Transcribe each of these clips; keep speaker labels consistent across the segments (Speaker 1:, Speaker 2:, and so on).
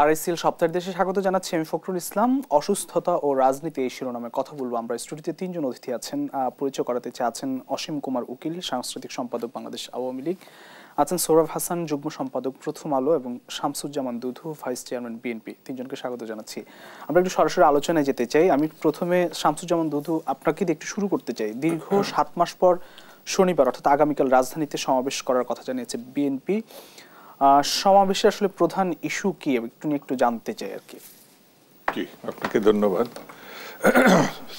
Speaker 1: RSL সপ্তাহের দেশে স্বাগত জানাচ্ছি আমি ফখরুল ইসলাম অসুস্থতা ও রাজনীতি এই শিরোনামে কথা বলবো আমরা স্টুডিওতে তিনজন অতিথি আছেন পরিচয় করাতে আছেন অসীম কুমার উকিল সাংস্কৃতিক সম্পাদক বাংলাদেশ আওয়ামী লীগ আছেন সৌরভ হাসান যুগ্ম সম্পাদক প্রথম আলো এবং Shamsuzzaman Dudu vice chairman BNP তিনজনকে স্বাগত জানাচ্ছি আমরা একটু সরাসরি আলোচনায় যেতে চাই আমি প্রথমে শামসুজ্জামান দুধু আপনাকে একটু শুরু করতে চাই দীর্ঘ সাত মাস পর শনিবার অর্থাৎ আগামীকাল রাজধানীতে সমাবেশ করার কথা জানিয়েছে বিএনপি সমাবেশে আসলে প্রধান ইস্যু কি একটু একটু জানতে চাই আর কি
Speaker 2: জি আপনাকে ধন্যবাদ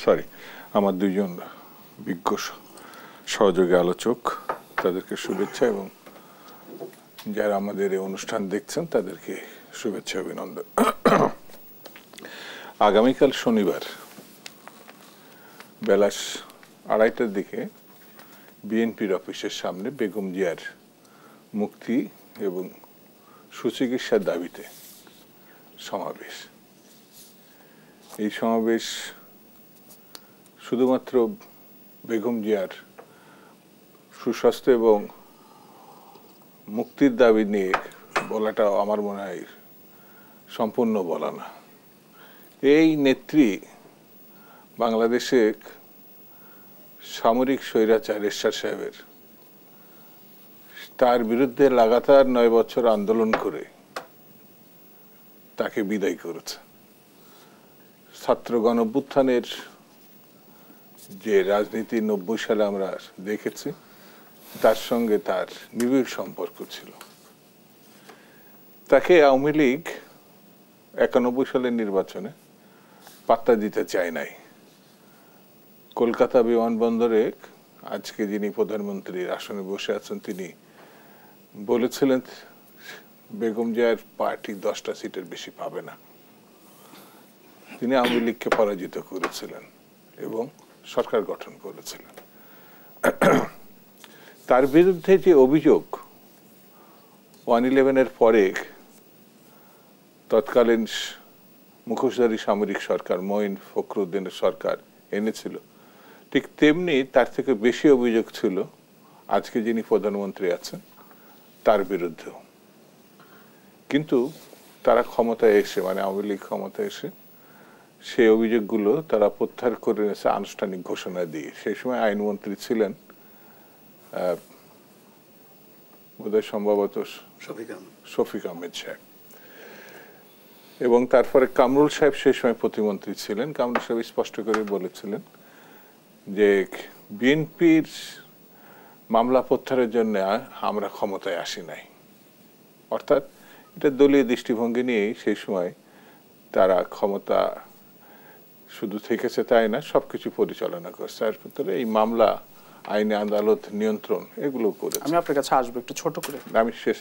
Speaker 2: সরি আমার দুইজন বিজ্ঞ সহযোগী আলোচক তাদেরকে শুভেচ্ছা এবং যারা আমাদের এই অনুষ্ঠান দেখছেন তাদেরকে শুভেচ্ছা অভিনন্দন আগামীকাল শনিবার বেলা আড়াইটার দিকে বিএনপির অফিসের সামনে বেগম জিয়ার মুক্তি এবং সুচিকিৎসার দাবিতে সমাবেশ এই সমাবেশ শুধুমাত্র বেগম জিয়ার সুস্বাস্থ্য এবং মুক্তির দাবি নিয়ে বলাটা আমার মনে হয় সম্পূর্ণ বলা না এই নেত্রী বাংলাদেশে সামরিক স্বৈরাচার এরশাদ সাহেবের তার বিরুদ্ধে লাগাতার নয় বছর আন্দোলন করে তাকে বিদায় করেছে ছাত্র অভ্যুত্থানের যে রাজনীতি নব্বই সালে আমরা দেখেছি তার সঙ্গে তার নিবিড় সম্পর্ক ছিল তাকে আওয়ামী লীগ একানব্বই সালের নির্বাচনে পাত্তা দিতে চায় নাই কলকাতা বিমানবন্দরে আজকে যিনি প্রধানমন্ত্রীর আসনে বসে আছেন তিনি বলেছিলেন বেগম জিয়ার পার্টি দশটা সিটের বেশি পাবে না তিনি আওয়ামী লীগকে পরাজিত করেছিলেন এবং সরকার গঠন করেছিলেন তার বিরুদ্ধে যে অভিযোগ ওয়ান ইলেভেনের পরে তৎকালীন মুখোশধারী সামরিক সরকার মঈন ফখরুদ্দিনের সরকার এনেছিল ঠিক তেমনি তার থেকে বেশি অভিযোগ ছিল আজকে যিনি প্রধানমন্ত্রী আছেন তার বিরুদ্ধেও কিন্তু তারা ক্ষমতায় এসে মানে আওয়ামী লীগ ক্ষমতায় এসে সেই অভিযোগগুলো তারা প্রত্যাহার করে নিয়েছে আনুষ্ঠানিক ঘোষণা দিয়ে সেই সময় আইনমন্ত্রী ছিলেন বোধহয় সম্ভবত শফিক আহমেদ সাহেব এবং তারপরে কামরুল সাহেব সেই সময় প্রতিমন্ত্রী ছিলেন কামরুল সাহেব স্পষ্ট করে বলেছিলেন যে বিএনপির মামলা প্রত্যাহারের জন্য আমরা ক্ষমতায় আসি নাই অর্থাৎ এটা দলীয় দৃষ্টিভঙ্গি নিয়েই সেই সময় তারা ক্ষমতা শুধু থেকেছে তাই না সবকিছু পরিচালনা করছে এর ভিতরে এই মামলা আইনে আদালত নিয়ন্ত্রণ এগুলো করে আমি আপনার কাছে আসবো একটু ছোট করে আমি শেষ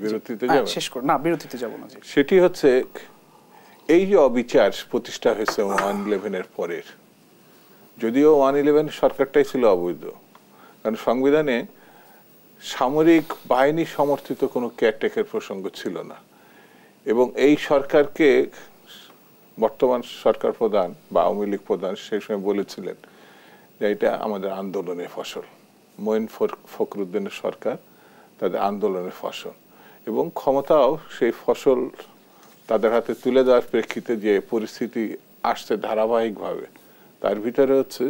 Speaker 2: বিরতিতে হ্যাঁ, যাব শেষ
Speaker 1: করে না বিরতিতে যাব না
Speaker 2: সেটি হচ্ছে এই যে অবিচার প্রতিষ্ঠা হয়েছে ওয়ান ইলেভেনের পরের যদিও ওয়ান ইলেভেন সরকারটাই ছিল অবৈধ কারণ সংবিধানে সামরিক বাহিনী সমর্থিত কোনো কেয়ারটেকের প্রসঙ্গ ছিল না এবং এই সরকারকে বর্তমান সরকার প্রধান বা আওয়ামী লীগ প্রধান সেই সময় বলেছিলেন যে এটা আমাদের আন্দোলনের ফসল মঈন ফখরুদ্দিনের সরকার তাদের আন্দোলনের ফসল এবং ক্ষমতাও সেই ফসল তাদের হাতে তুলে দেওয়ার প্রেক্ষিতে যে পরিস্থিতি আসছে ধারাবাহিকভাবে তার ভিতরে হচ্ছে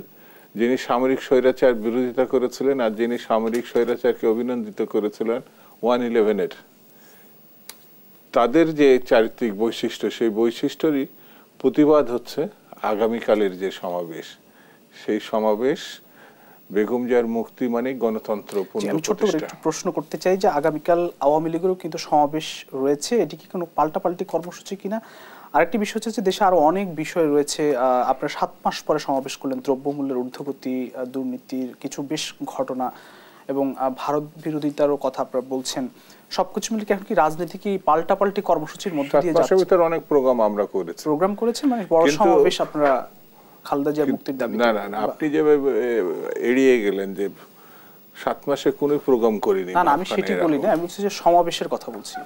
Speaker 2: যিনি সামরিক স্বৈরাচার বিরোধিতা করেছিলেন আর যিনি সামরিক স্বৈরাচারকে অভিনন্দিত করেছিলেন ওয়ান ইলেভেনের তাদের যে চারিত্রিক বৈশিষ্ট্য সেই বৈশিষ্ট্যরই প্রতিবাদ হচ্ছে আগামীকালের যে সমাবেশ সেই সমাবেশ বেগম জিয়ার মুক্তি মানে গণতন্ত্র ছোট
Speaker 1: প্রশ্ন করতে চাই যে আগামীকাল আওয়ামী লীগেরও কিন্তু সমাবেশ রয়েছে এটি কি কোনো পাল্টাপাল্টি কর্মসূচি কিনা আরেকটি বিষয় হচ্ছে যে দেশে আরো অনেক বিষয় রয়েছে আপনারা সাত মাস পরে সমাবেশ করলেন দ্রব্যমূল্যের ঊর্ধ্বগতি দুর্নীতির কিছু বেশ ঘটনা এবং ভারত বিরোধিতারও কথা আপনারা বলছেন সবকিছু মিলে এখন কি রাজনীতি কি পাল্টা পাল্টি কর্মসূচির মধ্যে দিয়ে যাচ্ছে
Speaker 2: ভিতরে অনেক প্রোগ্রাম আমরা করেছি প্রোগ্রাম করেছেন মানে বড় সমাবেশ আপনারা খালদা জিয়া মুক্তির দাবি না না আপনি যে এড়িয়ে গেলেন যে সাত মাসে কোন প্রোগ্রাম করিনি না আমি সেটি বলি না
Speaker 1: আমি বলছি যে সমাবেশের কথা বলছি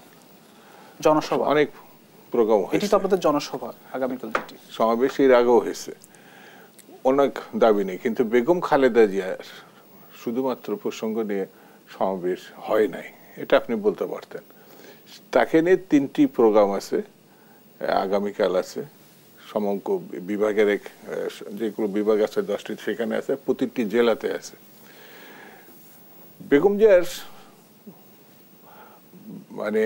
Speaker 2: জনসভা অনেক প্রোগ্রাম এটি
Speaker 1: তো আপনাদের জনসভা
Speaker 2: আগামীকাল যেটি সমাবেশ এর আগেও হয়েছে অনেক দাবি নেই কিন্তু বেগম খালেদা জিয়ার শুধুমাত্র প্রসঙ্গ নিয়ে সমাবেশ হয় নাই এটা আপনি বলতে পারতেন তাকে নিয়ে তিনটি প্রোগ্রাম আছে আগামীকাল আছে সমগ্র বিভাগের এক যেগুলো বিভাগ আছে দশটি সেখানে আছে প্রতিটি জেলাতে আছে বেগম জিয়ার মানে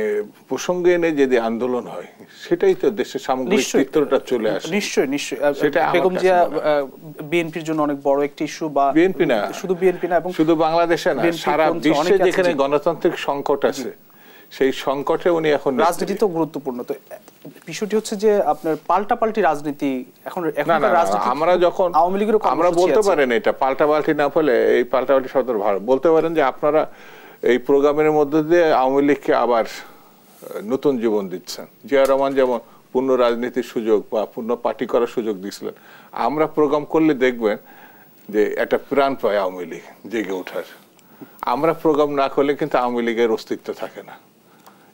Speaker 2: প্রসঙ্গে এনে যদি আন্দোলন হয় সেটাই তো দেশের সামগ্রিক চিত্রটা চলে আসে নিশ্চয়ই নিশ্চয়ই সেটা বেগম জিয়া
Speaker 1: বিএনপির জন্য অনেক
Speaker 2: বড় একটি ইস্যু বা বিএনপি না
Speaker 1: শুধু বিএনপি না এবং শুধু বাংলাদেশে না সারা বিশ্বে যেখানে
Speaker 2: গণতান্ত্রিক সংকট আছে সেই সংকটে উনি এখন রাজনীতি
Speaker 1: তো গুরুত্বপূর্ণ তো বিষয়টি হচ্ছে যে আপনার পাল্টা পাল্টি রাজনীতি এখন এখন রাজনীতি আমরা
Speaker 2: যখন আওয়ামী লীগের আমরা বলতে পারেন এটা পাল্টা পাল্টি না ফলে এই পাল্টা পাল্টি শব্দ বলতে পারেন যে আপনারা এই প্রোগ্রামের মধ্য দিয়ে আওয়ামী লীগকে আবার নতুন জীবন দিচ্ছেন জিয়া রহমান যেমন পূর্ণ রাজনীতির সুযোগ বা পূর্ণ পার্টি করার সুযোগ দিয়েছিলেন আমরা প্রোগ্রাম করলে দেখবেন যে একটা প্রাণ পায় আওয়ামী লীগ জেগে ওঠার আমরা প্রোগ্রাম না করলে কিন্তু আওয়ামী লীগের অস্তিত্ব থাকে না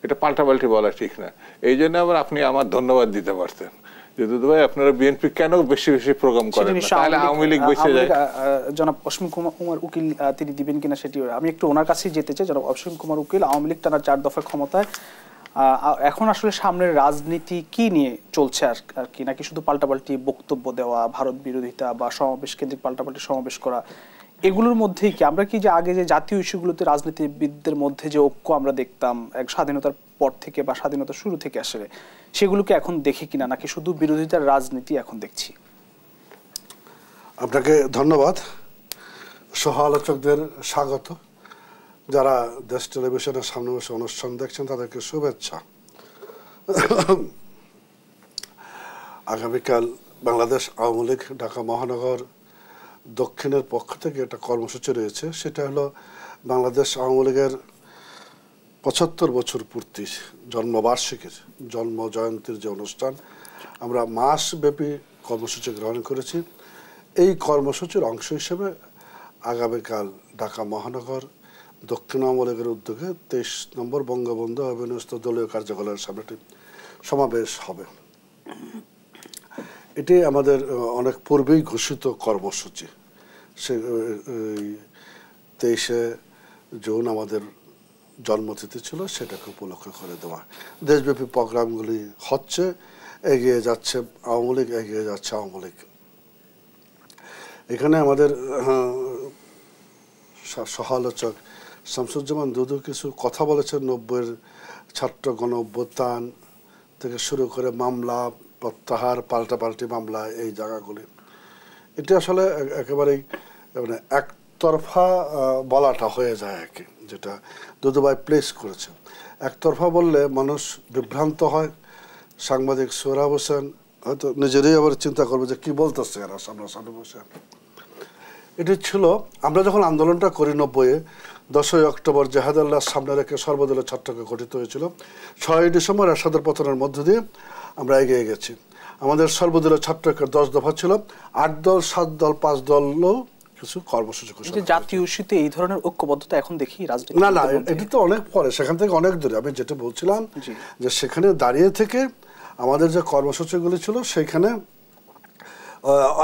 Speaker 2: এটা পাল্টাপাল্টি বলা ঠিক না এই জন্য আবার আপনি আমার ধন্যবাদ দিতে পারতেন যদুদ ভাই আপনারা বিএনপি কেন বেশি বেশি প্রোগ্রাম করেন তাহলে আওয়ামী লীগ বেশি যায়
Speaker 1: জনাব অসীম কুমার উকিল তিনি দিবেন কিনা সেটি আমি একটু ওনার যেতে চাই জনাব অসীম কুমার উকিল আওয়ামী লীগ টানা চার দফা ক্ষমতায় এখন আসলে সামনের রাজনীতি কি নিয়ে চলছে আর কি নাকি শুধু পাল্টাপাল্টি বক্তব্য দেওয়া ভারত বিরোধিতা বা সমাবেশ কেন্দ্রিক পাল্টাপাল্টি সমাবেশ করা এগুলোর মধ্যেই কি আমরা কি যে আগে যে জাতীয় ইস্যুগুলোতে রাজনীতিবিদদের মধ্যে যে ঐক্য আমরা দেখতাম এক স্বাধীনতার পর থেকে বা স্বাধীনতা শুরু থেকে আসলে সেগুলোকে এখন
Speaker 3: দেখি কিনা নাকি শুধু বিরোধিতার রাজনীতি এখন দেখছি আপনাকে ধন্যবাদ সহ আলোচকদের স্বাগত যারা দেশ টেলিভিশনের সামনে বসে অনুষ্ঠান দেখছেন তাদেরকে শুভেচ্ছা আগামীকাল বাংলাদেশ আওয়ামী লীগ ঢাকা মহানগর দক্ষিণের পক্ষ থেকে একটা কর্মসূচি রয়েছে সেটা হলো বাংলাদেশ আওয়ামী লীগের পঁচাত্তর বছর পূর্তির জন্মবার্ষিকীর জন্ম জয়ন্তীর যে অনুষ্ঠান আমরা মাসব্যাপী কর্মসূচি গ্রহণ করেছি এই কর্মসূচির অংশ হিসেবে আগামীকাল ঢাকা মহানগর দক্ষিণ আমলেগের উদ্যোগে তেইশ নম্বর বঙ্গবন্ধু অভিনয়স্থ দলীয় কার্যকালের সামনে একটি সমাবেশ হবে এটি আমাদের অনেক পূর্বেই ঘোষিত কর্মসূচি সে তেইশে জুন আমাদের জন্মতিথি ছিল সেটাকে উপলক্ষ করে দেওয়া দেশব্যাপী প্রোগ্রামগুলি হচ্ছে এগিয়ে যাচ্ছে আওয়ামী লীগ এগিয়ে যাচ্ছে আওয়ামী লীগ এখানে আমাদের সহালোচক শামসুজ্জামান দুদু কিছু কথা বলেছেন নব্বইয়ের ছাত্র গণ অভ্যুত্থান থেকে শুরু করে মামলা প্রত্যাহার পাল্টাপাল্টি মামলা এই জায়গাগুলি এটি আসলে একেবারেই মানে এক একতরফা বলাটা হয়ে যায় আর কি যেটা দুদুবাই প্লেস করেছে একতরফা বললে মানুষ বিভ্রান্ত হয় সাংবাদিক সোহরাব হোসেন হয়তো নিজেরই আবার চিন্তা করবে যে কী বলতেছে এরা সামনাসামনি বসে এটি ছিল আমরা যখন আন্দোলনটা করি নব্বইয়ে দশই অক্টোবর জাহাদুল্লাহ সামনে রেখে সর্বদলীয় ছাত্রকে গঠিত হয়েছিল ছয়ই ডিসেম্বর এরশাদের পতনের মধ্য দিয়ে আমরা এগিয়ে গেছি আমাদের সর্বদলীয় ছাত্রকে দশ দফা ছিল আট দল সাত দল পাঁচ দলও কিছু কর্মসূচি
Speaker 1: ঘোষণা জাতীয় ইস্যুতে এই ধরনের ঐক্যবদ্ধতা এখন দেখি রাজনীতি না না এটা তো
Speaker 3: অনেক পরে সেখান থেকে অনেক দূরে আমি যেটা বলছিলাম যে সেখানে দাঁড়িয়ে থেকে আমাদের যে কর্মসূচিগুলি ছিল সেখানে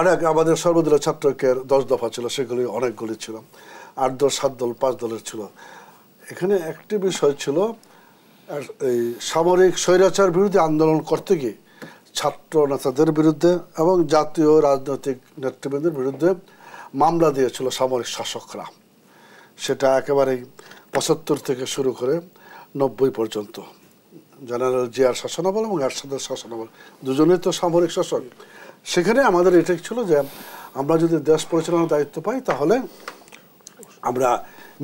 Speaker 3: অনেক আমাদের সর্বদলীয় ঐক্যের দশ দফা ছিল সেগুলি অনেকগুলি ছিল আট দল সাত দল পাঁচ দলের ছিল এখানে একটি বিষয় ছিল এই সামরিক স্বৈরাচার বিরুদ্ধে আন্দোলন করতে গিয়ে ছাত্র নেতাদের বিরুদ্ধে এবং জাতীয় রাজনৈতিক নেতৃবৃন্দের বিরুদ্ধে মামলা দিয়েছিল সামরিক শাসকরা সেটা একেবারেই পঁচাত্তর থেকে শুরু করে নব্বই পর্যন্ত জেনারেল জিয়ার শাসনাবল এবং এরশাদের শাসনাবল দুজনেই তো সামরিক শাসক সেখানে আমাদের এটাই ছিল যে আমরা যদি দেশ পরিচালনার দায়িত্ব পাই তাহলে আমরা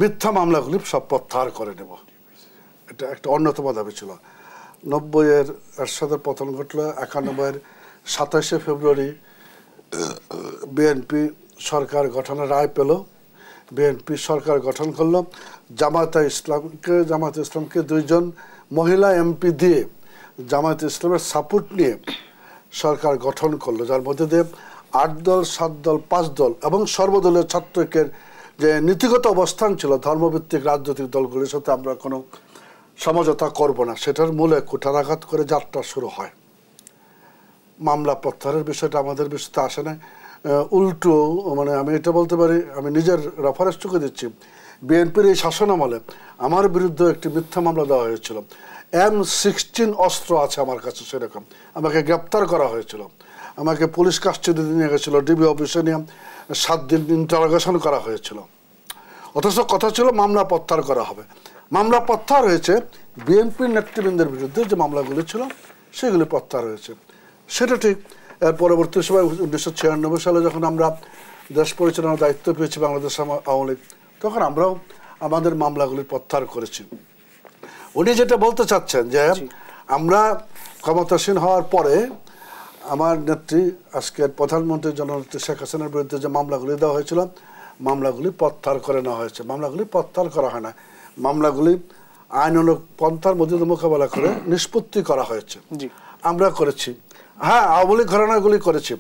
Speaker 3: মিথ্যা মামলাগুলি সব প্রত্যাহার করে নেব এটা একটা অন্যতম দাবি ছিল নব্বইয়ের এরশাদের পতন ঘটল একানব্বইয়ের সাতাশে ফেব্রুয়ারি বিএনপি সরকার গঠনের রায় পেল বিএনপি সরকার গঠন করল জামাতা ইসলামকে জামাত ইসলামকে দুইজন মহিলা এমপি দিয়ে জামায়াত ইসলামের সাপোর্ট নিয়ে সরকার গঠন করলো যার মধ্যে দিয়ে আট দল সাত দল পাঁচ দল এবং সর্বদলীয় ছাত্রকের যে নীতিগত অবস্থান ছিল ধর্মভিত্তিক রাজনৈতিক দলগুলির সাথে আমরা কোনো সমঝোতা করব না সেটার মূলে কুঠারাঘাত করে যাত্রা শুরু হয় মামলা প্রত্যাহারের বিষয়টা আমাদের বিষয়তে আসে নাই উল্টো মানে আমি এটা বলতে পারি আমি নিজের রেফারেন্স চোখে দিচ্ছি বিএনপির এই শাসন আমলে আমার বিরুদ্ধে একটি মিথ্যা মামলা দেওয়া হয়েছিল এম সিক্সটিন অস্ত্র আছে আমার কাছে সেরকম আমাকে গ্রেপ্তার করা হয়েছিল আমাকে পুলিশ কাস্টডিতে নিয়ে গেছিলো ডিবি অফিসে নিয়ে সাত দিন ইন্টারোগেশন করা হয়েছিল অথচ কথা ছিল মামলা প্রত্যাহার করা হবে মামলা প্রত্যাহার হয়েছে বিএনপির নেতৃবৃন্দের বিরুদ্ধে যে মামলাগুলো ছিল সেগুলি প্রত্যাহার হয়েছে সেটা ঠিক এর পরবর্তী সময় উনিশশো ছিয়ানব্বই সালে যখন আমরা দেশ পরিচালনার দায়িত্ব পেয়েছি বাংলাদেশ আওয়ামী লীগ তখন আমরাও আমাদের মামলাগুলি প্রত্যাহার করেছি উনি যেটা বলতে চাচ্ছেন যে আমরা ক্ষমতাসীন হওয়ার পরে আমার নেত্রী আজকের প্রধানমন্ত্রী জননেত্রী শেখ হাসিনার বিরুদ্ধে যে মামলাগুলি দেওয়া হয়েছিল মামলাগুলি প্রত্যাহার করে নেওয়া হয়েছে মামলাগুলি প্রত্যাহার করা হয় না মামলাগুলি অনুক পন্থার মধ্যে মোকাবেলা করে নিষ্পত্তি করা হয়েছে আমরা করেছি হ্যাঁ আওয়ামী ঘরানাগুলি করেছে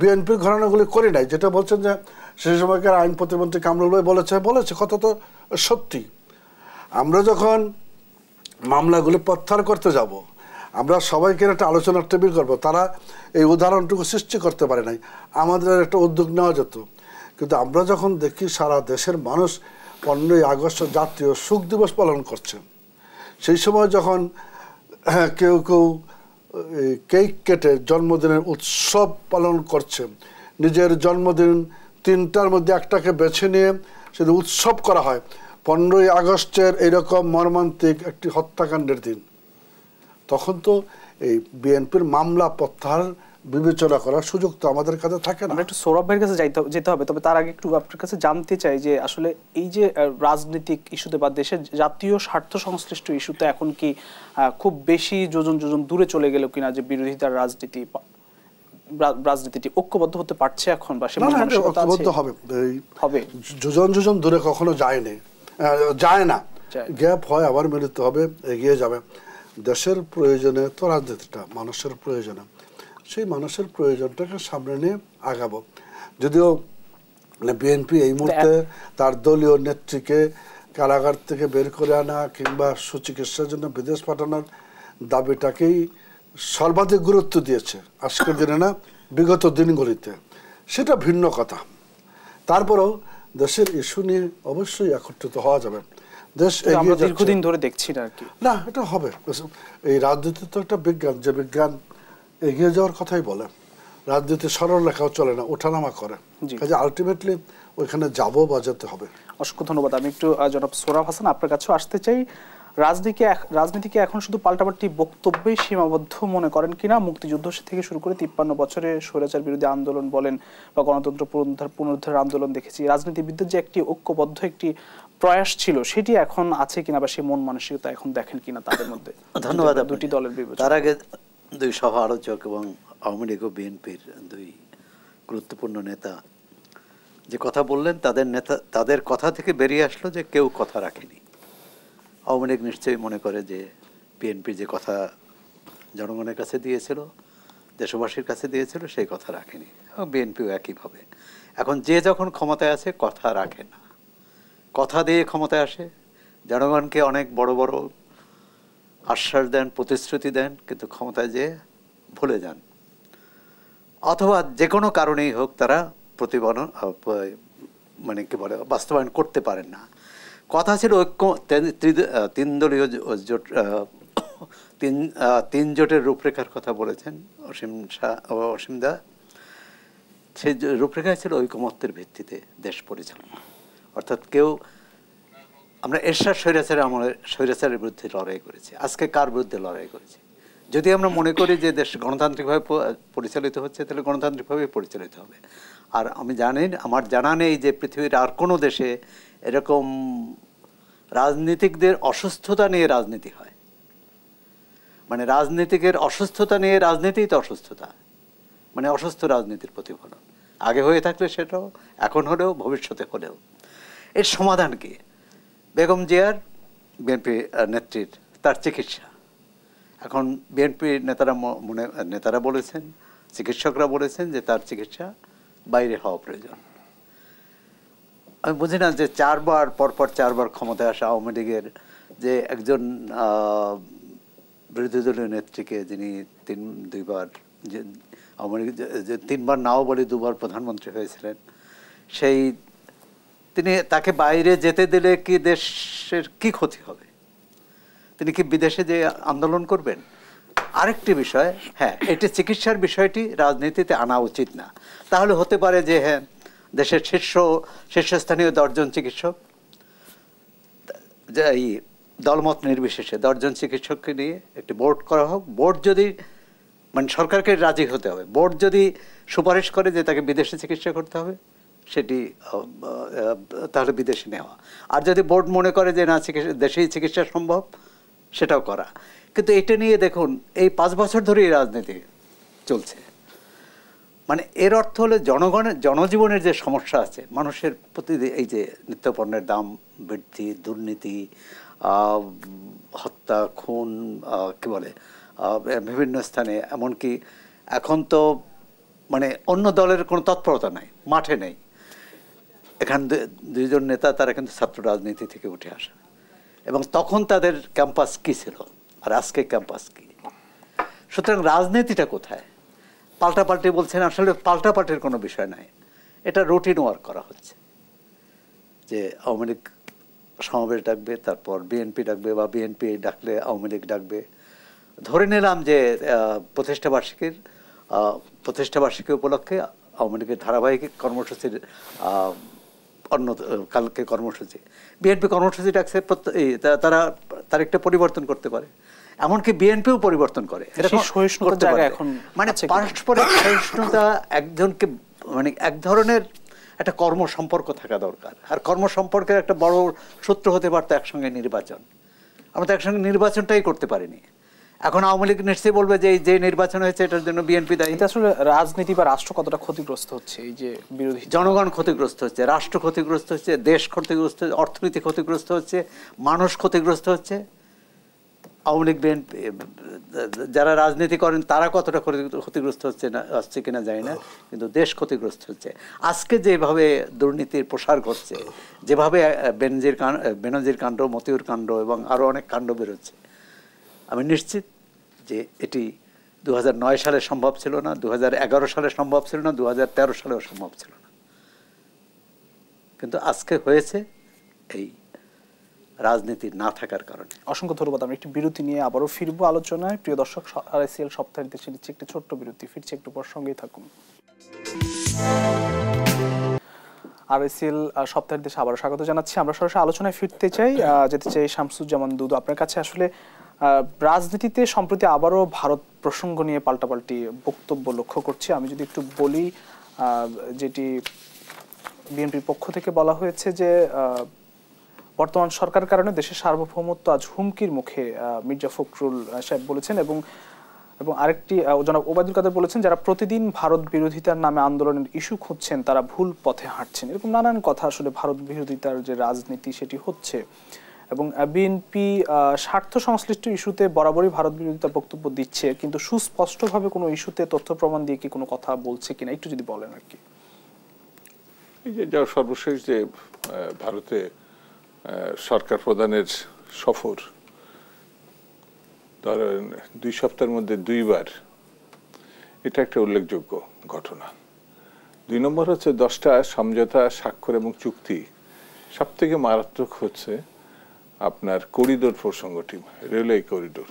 Speaker 3: বিএনপির ঘরানাগুলি করে নাই যেটা বলছেন যে সেই সময়কার আইন প্রতিমন্ত্রী কামরুল বলেছে বলেছে কথা তো সত্যি আমরা যখন মামলাগুলি প্রত্যাহার করতে যাব আমরা সবাইকে একটা আলোচনার টেবিল করবো তারা এই উদাহরণটুকু সৃষ্টি করতে পারে নাই আমাদের একটা উদ্যোগ নেওয়া যেত কিন্তু আমরা যখন দেখি সারা দেশের মানুষ পনেরোই আগস্ট জাতীয় সুখ দিবস পালন করছে সেই সময় যখন হ্যাঁ, কেউ কেউ কেক কেটে জন্মদিনের উৎসব পালন করছে নিজের জন্মদিন তিনটার মধ্যে একটাকে বেছে নিয়ে সেটা উৎসব করা হয় পনেরোই আগস্টের এইরকম মর্মান্তিক একটি হত্যাকাণ্ডের দিন তখন তো এই বিএনপির মামলা প্রত্যাহার বিবেচনা করার সুযোগ তো আমাদের কাছে থাকে না একটু সৌরভ ভাইয়ের কাছে যেতে হবে তবে
Speaker 1: তার আগে একটু আপনার কাছে জানতে চাই যে আসলে এই যে রাজনৈতিক ইস্যুতে বা দেশের জাতীয় স্বার্থ সংশ্লিষ্ট ইস্যুতে এখন কি খুব বেশি যোজন যোজন দূরে চলে গেল কিনা যে বিরোধিতার রাজনীতি রাজনীতিটি ঐক্যবদ্ধ হতে পারছে এখন বা ঐক্যবদ্ধ হবে
Speaker 3: হবে যোজন যোজন দূরে কখনো যায়নি যায় না গ্যাপ হয় আবার মিলিত হবে এগিয়ে যাবে দেশের প্রয়োজনে তো রাজনীতিটা মানুষের প্রয়োজনে সেই মানুষের প্রয়োজনটাকে সামনে নিয়ে আগাবো যদিও মানে বিএনপি এই মুহূর্তে তার দলীয় নেত্রীকে কারাগার থেকে বের করে আনা কিংবা সুচিকিৎসার জন্য বিদেশ পাঠানোর দাবিটাকেই সর্বাধিক গুরুত্ব দিয়েছে আজকের দিনে না বিগত দিনগুলিতে সেটা ভিন্ন কথা তারপরেও দেশের ইস্যু নিয়ে অবশ্যই একত্রিত হওয়া যাবে দেশ এগিয়ে দীর্ঘদিন ধরে দেখছি না কি না এটা হবে এই রাজনীতি তো একটা বিজ্ঞান যে বিজ্ঞান এগিয়ে যাওয়ার কথাই বলে রাজনীতি সরল লেখাও চলে না ওঠানামা করে কাজে আলটিমেটলি ওইখানে যাব বা যেতে হবে অসংখ্য ধন্যবাদ আমি একটু জনাব সোরাব হাসান আপনার কাছেও আসতে চাই
Speaker 1: রাজনীতিকে রাজনীতিকে এখন শুধু পাল্টাপাল্টি বক্তব্যেই সীমাবদ্ধ মনে করেন কিনা মুক্তিযুদ্ধ থেকে শুরু করে তিপ্পান্ন বছরে স্বৈরাচার বিরোধী আন্দোলন বলেন বা গণতন্ত্র পুনরুদ্ধার পুনরুদ্ধার আন্দোলন দেখেছি রাজনীতিবিদদের যে একটি ঐক্যবদ্ধ একটি প্রয়াস ছিল সেটি এখন আছে কিনা বা সেই মন মানসিকতা এখন দেখেন কিনা
Speaker 4: তাদের মধ্যে ধন্যবাদ দুটি দলের বিবেচনা তার আগে দুই সভা আলোচক এবং আওয়ামী লীগ ও বিএনপির দুই গুরুত্বপূর্ণ নেতা যে কথা বললেন তাদের নেতা তাদের কথা থেকে বেরিয়ে আসলো যে কেউ কথা রাখেনি আওয়ামী লীগ নিশ্চয়ই মনে করে যে বিএনপি যে কথা জনগণের কাছে দিয়েছিল দেশবাসীর কাছে দিয়েছিল সেই কথা রাখেনি এবং বিএনপিও একইভাবে এখন যে যখন ক্ষমতায় আছে কথা রাখে না কথা দিয়ে ক্ষমতায় আসে জনগণকে অনেক বড় বড় আশ্বাস দেন প্রতিশ্রুতি দেন কিন্তু ক্ষমতায় যে ভুলে যান অথবা যে কোনো কারণেই হোক তারা প্রতিপন মানে কি বলে বাস্তবায়ন করতে পারেন না কথা ছিল ঐক্য তিন দলীয় জোট তিন তিন জোটের রূপরেখার কথা বলেছেন অসীম শাহ অসীম দা সেই রূপরেখা ছিল ঐকমত্যের ভিত্তিতে দেশ পরিচালনা অর্থাৎ কেউ আমরা এরশাদ স্বৈরাচারে আমরা স্বৈরাচারের বিরুদ্ধে লড়াই করেছি আজকে কার বিরুদ্ধে লড়াই করেছি যদি আমরা মনে করি যে দেশ গণতান্ত্রিকভাবে পরিচালিত হচ্ছে তাহলে গণতান্ত্রিকভাবে পরিচালিত হবে আর আমি জানি আমার জানা নেই যে পৃথিবীর আর কোনো দেশে এরকম রাজনীতিকদের অসুস্থতা নিয়ে রাজনীতি হয় মানে রাজনীতিকের অসুস্থতা নিয়ে রাজনীতিই তো অসুস্থতা মানে অসুস্থ রাজনীতির প্রতিফলন আগে হয়ে থাকলে সেটাও এখন হলেও ভবিষ্যতে হলেও এর সমাধান কী বেগম জিয়ার বিএনপি নেত্রীর তার চিকিৎসা এখন বিএনপি নেতারা মনে নেতারা বলেছেন চিকিৎসকরা বলেছেন যে তার চিকিৎসা বাইরে হওয়া প্রয়োজন আমি বুঝি না যে চারবার পরপর চারবার ক্ষমতায় আসা আওয়ামী লীগের যে একজন বিরোধী দলীয় নেত্রীকে যিনি তিন দুইবার যে আওয়ামী লীগ তিনবার নাও বলে দুবার প্রধানমন্ত্রী হয়েছিলেন সেই তিনি তাকে বাইরে যেতে দিলে কি দেশের কি ক্ষতি হবে তিনি কি বিদেশে যে আন্দোলন করবেন আরেকটি বিষয় হ্যাঁ এটি চিকিৎসার বিষয়টি রাজনীতিতে আনা উচিত না তাহলে হতে পারে যে হ্যাঁ দেশের শীর্ষ শীর্ষস্থানীয় দশজন চিকিৎসক এই দলমত নির্বিশেষে দশজন চিকিৎসককে নিয়ে একটি বোর্ড করা হোক বোর্ড যদি মানে সরকারকে রাজি হতে হবে বোর্ড যদি সুপারিশ করে যে তাকে বিদেশে চিকিৎসা করতে হবে সেটি তাহলে বিদেশে নেওয়া আর যদি বোর্ড মনে করে যে না চিকিৎসা দেশেই চিকিৎসা সম্ভব সেটাও করা কিন্তু এটা নিয়ে দেখুন এই পাঁচ বছর ধরে রাজনীতি চলছে মানে এর অর্থ হলো জনগণের জনজীবনের যে সমস্যা আছে মানুষের প্রতি এই যে নিত্যপণ্যের দাম বৃদ্ধি দুর্নীতি হত্যা খুন কি বলে বিভিন্ন স্থানে এমনকি এখন তো মানে অন্য দলের কোনো তৎপরতা নাই মাঠে নেই এখান দুইজন নেতা তারা কিন্তু ছাত্র রাজনীতি থেকে উঠে আসে এবং তখন তাদের ক্যাম্পাস কী ছিল আর আজকে ক্যাম্পাস কী সুতরাং রাজনীতিটা কোথায় পাল্টাপাল্টি বলছেন আসলে পাল্টাপাল্টির কোনো বিষয় নাই এটা রুটিন ওয়ার্ক করা হচ্ছে যে আওয়ামী লীগ সমাবেশ ডাকবে তারপর বিএনপি ডাকবে বা বিএনপি ডাকলে আওয়ামী লীগ ডাকবে ধরে নিলাম যে প্রতিষ্ঠাবার্ষিকীর প্রতিষ্ঠাবার্ষিকী উপলক্ষে আওয়ামী লীগের ধারাবাহিক কর্মসূচির অন্য কালকে কর্মসূচি বিএনপি কর্মসূচি ডাকছে তারা তার একটা পরিবর্তন করতে পারে এমনকি বিএনপিও পরিবর্তন করে মানে পারস্পরিক সহিষ্ণুতা একজনকে মানে এক ধরনের একটা কর্ম সম্পর্ক থাকা দরকার আর কর্ম সম্পর্কের একটা বড় সূত্র হতে পারতো একসঙ্গে নির্বাচন আমরা তো একসঙ্গে নির্বাচনটাই করতে পারিনি এখন আওয়ামী লীগ নিশ্চয়ই বলবে যে যে নির্বাচন হয়েছে এটার জন্য বিএনপি দায়ী এটা আসলে রাজনীতি বা রাষ্ট্র কতটা ক্ষতিগ্রস্ত হচ্ছে এই যে বিরোধী জনগণ ক্ষতিগ্রস্ত হচ্ছে রাষ্ট্র ক্ষতিগ্রস্ত হচ্ছে দেশ ক্ষতিগ্রস্ত হচ্ছে অর্থনীতি ক্ষতিগ্রস্ত হচ্ছে মানুষ ক্ষতিগ্রস্ত হচ্ছে আওয়ামী লীগ বিএনপি যারা রাজনীতি করেন তারা কতটা ক্ষতিগ্রস্ত হচ্ছে না হচ্ছে কিনা জানি না কিন্তু দেশ ক্ষতিগ্রস্ত হচ্ছে আজকে যেভাবে দুর্নীতির প্রসার ঘটছে যেভাবে বেনজির কাণ্ড বেনজির কাণ্ড মতিউর কাণ্ড এবং আরও অনেক কাণ্ড বেরোচ্ছে আমি নিশ্চিত যে এটি দু সালে সম্ভব ছিল না দু সালে সম্ভব ছিল না দু সালেও সম্ভব ছিল না কিন্তু আজকে হয়েছে এই রাজনীতি না থাকার কারণে
Speaker 1: অসংখ্য ধন্যবাদ আমি একটি বিরতি নিয়ে আবারও ফিরব আলোচনায় প্রিয় দর্শক আইসিএল সপ্তাহের দেশে নিচ্ছে একটি ছোট্ট বিরতি ফিরছে একটু পর সঙ্গেই থাকুন আরএসএল সপ্তাহের দেশে আবারও স্বাগত জানাচ্ছি আমরা সরাসরি আলোচনায় ফিরতে চাই যেতে চাই শামসুজ্জামান দুদু আপনার কাছে আসলে রাজনীতিতে সম্প্রতি আবারও ভারত প্রসঙ্গ নিয়ে পাল্টাপাল্টি বক্তব্য লক্ষ্য করছি আমি যদি একটু বলি যেটি বিএনপির পক্ষ থেকে বলা হয়েছে যে বর্তমান সরকার কারণে দেশের সার্বভৌমত্ব আজ হুমকির মুখে মির্জা ফখরুল সাহেব বলেছেন এবং এবং আরেকটি জনাব ওবায়দুল কাদের বলেছেন যারা প্রতিদিন ভারত বিরোধিতার নামে আন্দোলনের ইস্যু খুঁজছেন তারা ভুল পথে হাঁটছেন এরকম নানান কথা আসলে ভারত বিরোধিতার যে রাজনীতি সেটি হচ্ছে এবং বিএনপি স্বার্থ সংশ্লিষ্ট ইস্যুতে বরাবরই ভারত বিরোধিতা বক্তব্য দিচ্ছে কিন্তু সুস্পষ্টভাবে কোনো ইস্যুতে তথ্য প্রমাণ দিয়ে কি কোনো কথা বলছে কিনা একটু যদি বলেন আর কি
Speaker 2: এই যে যা সর্বশেষ যে ভারতে সরকার প্রধানের সফর ধরেন দুই সপ্তাহের মধ্যে দুইবার এটা একটা উল্লেখযোগ্য ঘটনা দুই নম্বর হচ্ছে দশটা সমঝোতা স্বাক্ষর এবং চুক্তি সব থেকে মারাত্মক হচ্ছে আপনার করিডোর প্রসঙ্গটি রেলওয়ে করিডোর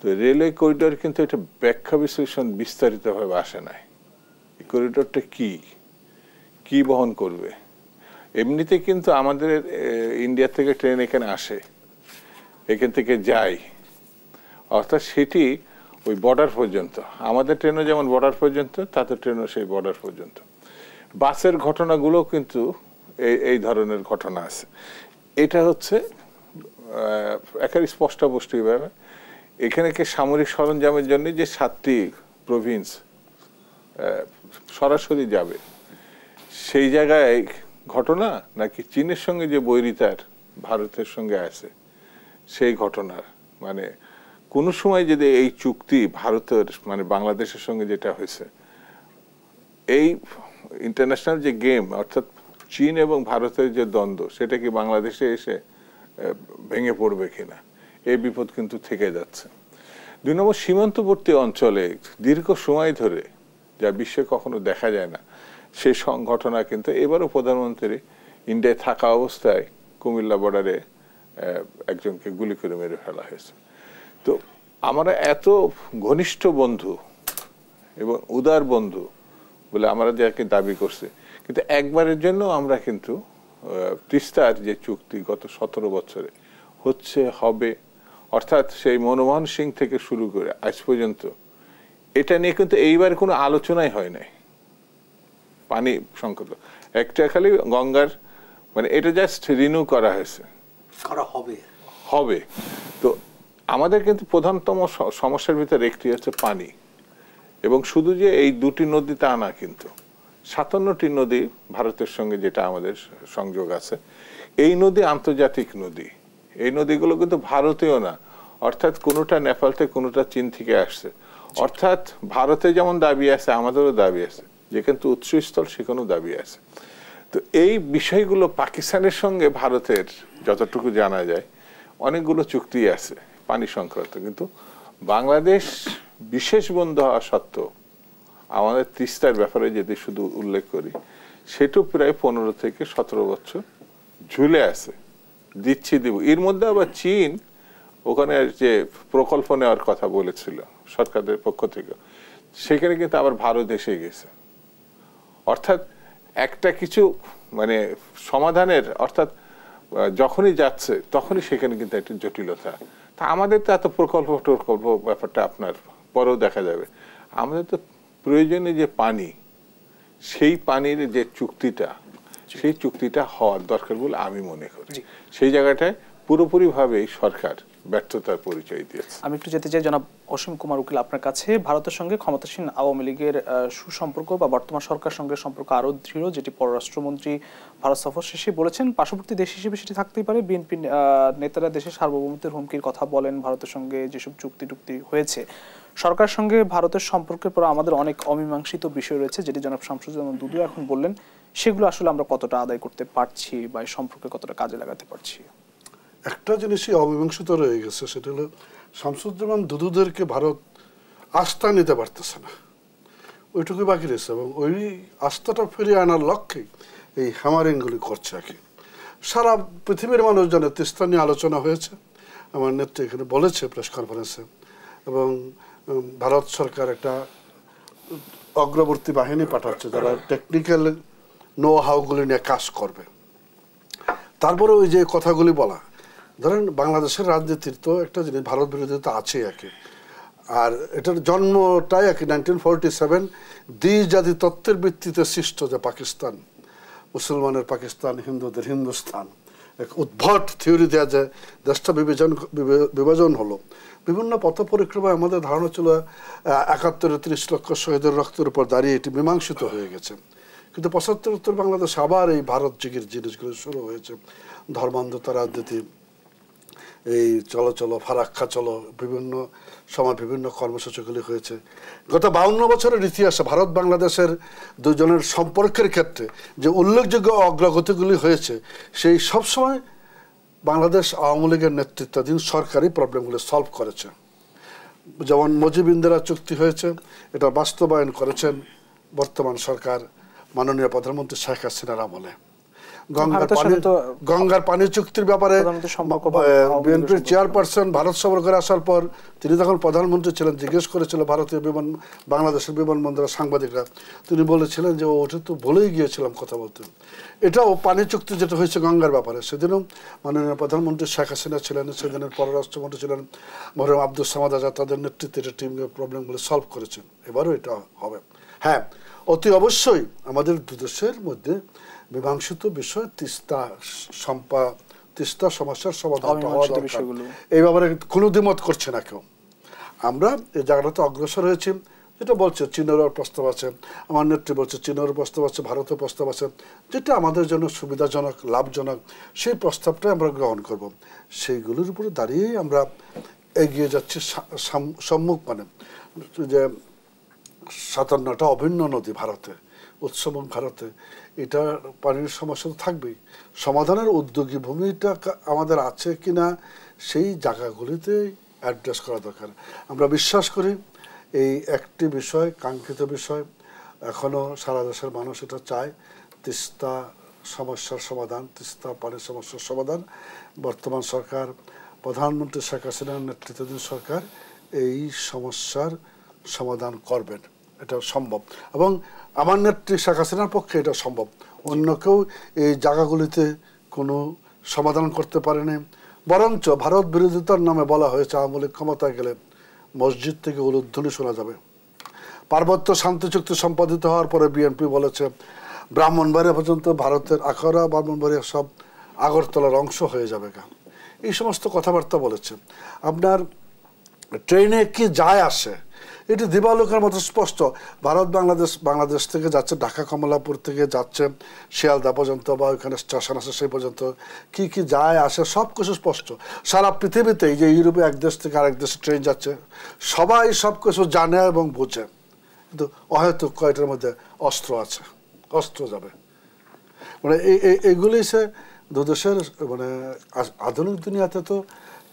Speaker 2: তো রেলওয়ে করিডোর কিন্তু এটা ব্যাখ্যা বিশ্লেষণ বিস্তারিতভাবে আসে নাই এই করিডোরটা কি কি বহন করবে এমনিতে কিন্তু আমাদের ইন্ডিয়া থেকে ট্রেন এখানে আসে এখান থেকে যায় অর্থাৎ সেটি ওই বর্ডার পর্যন্ত আমাদের ট্রেনও যেমন বর্ডার পর্যন্ত তাতে ট্রেনও সেই বর্ডার পর্যন্ত বাসের ঘটনাগুলো কিন্তু এই এই ধরনের ঘটনা আছে এটা হচ্ছে একেবারে স্পষ্টাপষ্ট এখানে কি সামরিক সরঞ্জামের জন্য যে সাতটি প্রভিন্স সরাসরি যাবে সেই জায়গায় ঘটনা নাকি চীনের সঙ্গে যে বৈরিতার ভারতের সঙ্গে আছে সেই ঘটনার মানে কোনো সময় যদি এই চুক্তি ভারতের মানে বাংলাদেশের সঙ্গে যেটা হয়েছে এই ইন্টারন্যাশনাল যে গেম অর্থাৎ চীন এবং ভারতের যে দ্বন্দ্ব সেটা কি বাংলাদেশে এসে ভেঙে পড়বে কিনা এই বিপদ কিন্তু থেকে যাচ্ছে দুই নম্বর সীমান্তবর্তী অঞ্চলে দীর্ঘ সময় ধরে যা বিশ্বে কখনো দেখা যায় না সেই ঘটনা কিন্তু এবারও প্রধানমন্ত্রী ইন্ডিয়ায় থাকা অবস্থায় কুমিল্লা বর্ডারে একজনকে গুলি করে মেরে ফেলা হয়েছে তো আমরা এত ঘনিষ্ঠ বন্ধু এবং উদার বন্ধু বলে আমরা যাকে দাবি করছে কিন্তু একবারের জন্য আমরা কিন্তু তিস্তার যে চুক্তি গত সতেরো বছরে হচ্ছে হবে অর্থাৎ সেই মনমোহন সিং থেকে শুরু করে আজ পর্যন্ত এটা নিয়ে কিন্তু এইবার কোনো আলোচনাই হয় নাই পানি সংকট একটা খালি গঙ্গার মানে এটা জাস্ট রিনিউ করা হয়েছে করা হবে হবে তো আমাদের কিন্তু প্রধানতম সমস্যার ভিতরে একটি হচ্ছে পানি এবং শুধু যে এই দুটি নদী তা না কিন্তু সাতান্নটি নদী ভারতের সঙ্গে যেটা আমাদের সংযোগ আছে এই নদী আন্তর্জাতিক নদী এই নদীগুলো কিন্তু ভারতীয় না অর্থাৎ কোনোটা নেপাল থেকে কোনোটা চীন থেকে আসছে অর্থাৎ ভারতে যেমন দাবি আছে আমাদেরও দাবি আছে যে যেখানে উৎসস্থল সেখানেও দাবি আছে তো এই বিষয়গুলো পাকিস্তানের সঙ্গে ভারতের যতটুকু জানা যায় অনেকগুলো চুক্তি আছে পানি সংক্রান্ত কিন্তু বাংলাদেশ বিশেষ বন্ধু হওয়া সত্ত্বেও আমাদের তিস্তার ব্যাপারে যদি শুধু উল্লেখ করি সেটু প্রায় পনেরো থেকে সতেরো বছর ঝুলে আছে দিচ্ছি দিব এর মধ্যে আবার চীন ওখানে যে প্রকল্প নেওয়ার কথা বলেছিল সরকারের পক্ষ থেকে সেখানে কিন্তু আবার ভারত এসে গেছে অর্থাৎ একটা কিছু মানে সমাধানের অর্থাৎ যখনই যাচ্ছে তখনই সেখানে কিন্তু একটা জটিলতা তা আমাদের তো এত প্রকল্প টকল্প ব্যাপারটা আপনার পরেও দেখা যাবে আমাদের তো প্রয়োজনে যে পানি সেই পানির যে চুক্তিটা সেই চুক্তিটা হওয়ার দরকার বলে আমি মনে করি সেই জায়গাটায় পুরোপুরিভাবে সরকার ব্যর্থতার পরিচয় দিয়েছে
Speaker 1: আমি একটু যেতে চাই জনাব অসীম কুমার উকিল আপনার কাছে ভারতের সঙ্গে ক্ষমতাসীন আওয়ামী লীগের সুসম্পর্ক বা বর্তমান সরকার সঙ্গে সম্পর্ক আরও দৃঢ় যেটি পররাষ্ট্রমন্ত্রী ভারত সফর শেষে বলেছেন পার্শ্ববর্তী দেশ হিসেবে সেটি থাকতেই পারে বিএনপি নেতারা দেশের সার্বভৌমত্বের হুমকির কথা বলেন ভারতের সঙ্গে যেসব চুক্তি টুক্তি হয়েছে সরকার সঙ্গে ভারতের সম্পর্কের পর আমাদের অনেক অমীমাংসিত বিষয় রয়েছে যেটি জনাব শামসুজ্জামান দুদু এখন বললেন সেগুলো আসলে আমরা কতটা আদায় করতে পারছি বা সম্পর্কে কতটা কাজে লাগাতে পারছি
Speaker 3: একটা জিনিসই অমীমাংসিত রয়ে গেছে সেটা হলো শামসুজ্জামান দুদুদেরকে ভারত আস্থা নিতে পারতেছে না ওইটুকু বাকি রয়েছে এবং ওই আস্থাটা ফিরিয়ে আনার লক্ষ্যে এই হ্যামারিংগুলি করছে আর কি সারা পৃথিবীর মানুষ জানে তিস্তা নিয়ে আলোচনা হয়েছে আমার নেত্রী এখানে বলেছে প্রেস কনফারেন্সে এবং ভারত সরকার একটা অগ্রবর্তী বাহিনী পাঠাচ্ছে যারা টেকনিক্যাল নো হাউগুলি নিয়ে কাজ করবে তারপরে ওই যে কথাগুলি বলা ধরেন বাংলাদেশের রাজনীতির তো একটা জিনিস ভারত বিরোধী তো আছেই আরকি আর এটার জন্মটাই কি নাইনটিন ফোরটি সেভেন দ্বিজাতি তত্ত্বের ভিত্তিতে সৃষ্ট যে পাকিস্তান মুসলমানের পাকিস্তান হিন্দুদের হিন্দুস্তান এক উদ্ভট থিওরি দেওয়া যে দেশটা বিভাজন বিভাজন হলো বিভিন্ন পথ পরিক্রমায় আমাদের ধারণা ছিল একাত্তরে তিরিশ লক্ষ শহীদের রক্তের উপর দাঁড়িয়ে এটি মীমাংসিত হয়ে গেছে কিন্তু পঁচাত্তর উত্তর বাংলাদেশ আবার এই ভারত যুগের জিনিসগুলো শুরু হয়েছে ধর্মান্ধতা রাজনীতি এই চলো চলো চলো বিভিন্ন সময় বিভিন্ন কর্মসূচিগুলি হয়েছে গত বাউন্ন বছরের ইতিহাসে ভারত বাংলাদেশের দুজনের সম্পর্কের ক্ষেত্রে যে উল্লেখযোগ্য অগ্রগতিগুলি হয়েছে সেই সবসময় বাংলাদেশ আওয়ামী লীগের নেতৃত্বাধীন সরকারি প্রবলেমগুলি সলভ করেছে যেমন মজিব ইন্দিরা চুক্তি হয়েছে এটা বাস্তবায়ন করেছেন বর্তমান সরকার মাননীয় প্রধানমন্ত্রী শেখ হাসিনার আমলে গঙ্গার পানি চুক্তির ব্যাপারে বিএনপির চেয়ারপারসন ভারত সফর করে আসার পর তিনি যখন প্রধানমন্ত্রী ছিলেন জিজ্ঞেস করেছিল ভারতীয় বিমান বাংলাদেশের বিমানবন্দরের সাংবাদিকরা তিনি বলেছিলেন যে ওটা তো বলেই গিয়েছিলাম কথা বলতে এটাও পানি চুক্তি যেটা হয়েছে গঙ্গার ব্যাপারে সেদিনও মাননীয় প্রধানমন্ত্রী শেখ হাসিনা ছিলেন সেদিনের পররাষ্ট্রমন্ত্রী ছিলেন মহরম আব্দুল সামাদ আজাদ তাদের নেতৃত্বে এটা টিম প্রবলেমগুলো সলভ করেছেন এবারও এটা হবে হ্যাঁ অতি অবশ্যই আমাদের দুদেশের মধ্যে মীমাংসিত বিষয় তিস্তা সম্পা তিস্তা সমস্যার সমাধান এই ব্যাপারে কোনো দ্বিমত করছে না কেউ আমরা এই জায়গাটাতে অগ্রসর হয়েছি যেটা বলছে চীনেরও প্রস্তাব আছে আমার নেত্রী বলছে চীনেরও প্রস্তাব আছে ভারতের প্রস্তাব আছে যেটা আমাদের জন্য সুবিধাজনক লাভজনক সেই প্রস্তাবটাই আমরা গ্রহণ করব। সেইগুলোর উপরে দাঁড়িয়েই আমরা এগিয়ে যাচ্ছি সম্মুখ মানে যে সাতান্নটা অভিন্ন নদী ভারতে উৎসব ভারতে এটা পানির সমস্যা তো থাকবেই সমাধানের উদ্যোগী ভূমিটা আমাদের আছে কি না সেই জায়গাগুলিতে অ্যাড্রেস করা দরকার আমরা বিশ্বাস করি এই একটি বিষয় কাঙ্ক্ষিত বিষয় এখনও সারা দেশের মানুষ এটা চায় তিস্তা সমস্যার সমাধান তিস্তা পানির সমস্যার সমাধান বর্তমান সরকার প্রধানমন্ত্রী শেখ হাসিনার নেতৃত্বাধীন সরকার এই সমস্যার সমাধান করবেন এটা সম্ভব এবং আমার নেত্রী শেখ হাসিনার পক্ষে এটা সম্ভব অন্য কেউ এই জায়গাগুলিতে কোনো সমাধান করতে পারেনি বরঞ্চ ভারত বিরোধিতার নামে বলা হয়েছে আওয়ামী লীগ ক্ষমতায় গেলে মসজিদ থেকে উলুধ্বনি শোনা যাবে পার্বত্য শান্তি চুক্তি সম্পাদিত হওয়ার পরে বিএনপি বলেছে ব্রাহ্মণবাড়িয়া পর্যন্ত ভারতের আখড়া ব্রাহ্মণবাড়িয়া সব আগরতলার অংশ হয়ে যাবে গা এই সমস্ত কথাবার্তা বলেছে আপনার ট্রেনে কি যায় আসে এটি দিবালোকের মতো স্পষ্ট ভারত বাংলাদেশ বাংলাদেশ থেকে যাচ্ছে ঢাকা কমলাপুর থেকে যাচ্ছে শিয়ালদা পর্যন্ত বা ওইখানে স্টেশন আছে সেই পর্যন্ত কি কি যায় আসে সব কিছু স্পষ্ট সারা পৃথিবীতেই যে ইউরোপে এক দেশ থেকে আরেক দেশে ট্রেন যাচ্ছে সবাই সব কিছু জানে এবং বোঝে কিন্তু অহেতুক কয়টার মধ্যে অস্ত্র আছে অস্ত্র যাবে মানে এই এইগুলি সে দুদেশের মানে আধুনিক দুনিয়াতে তো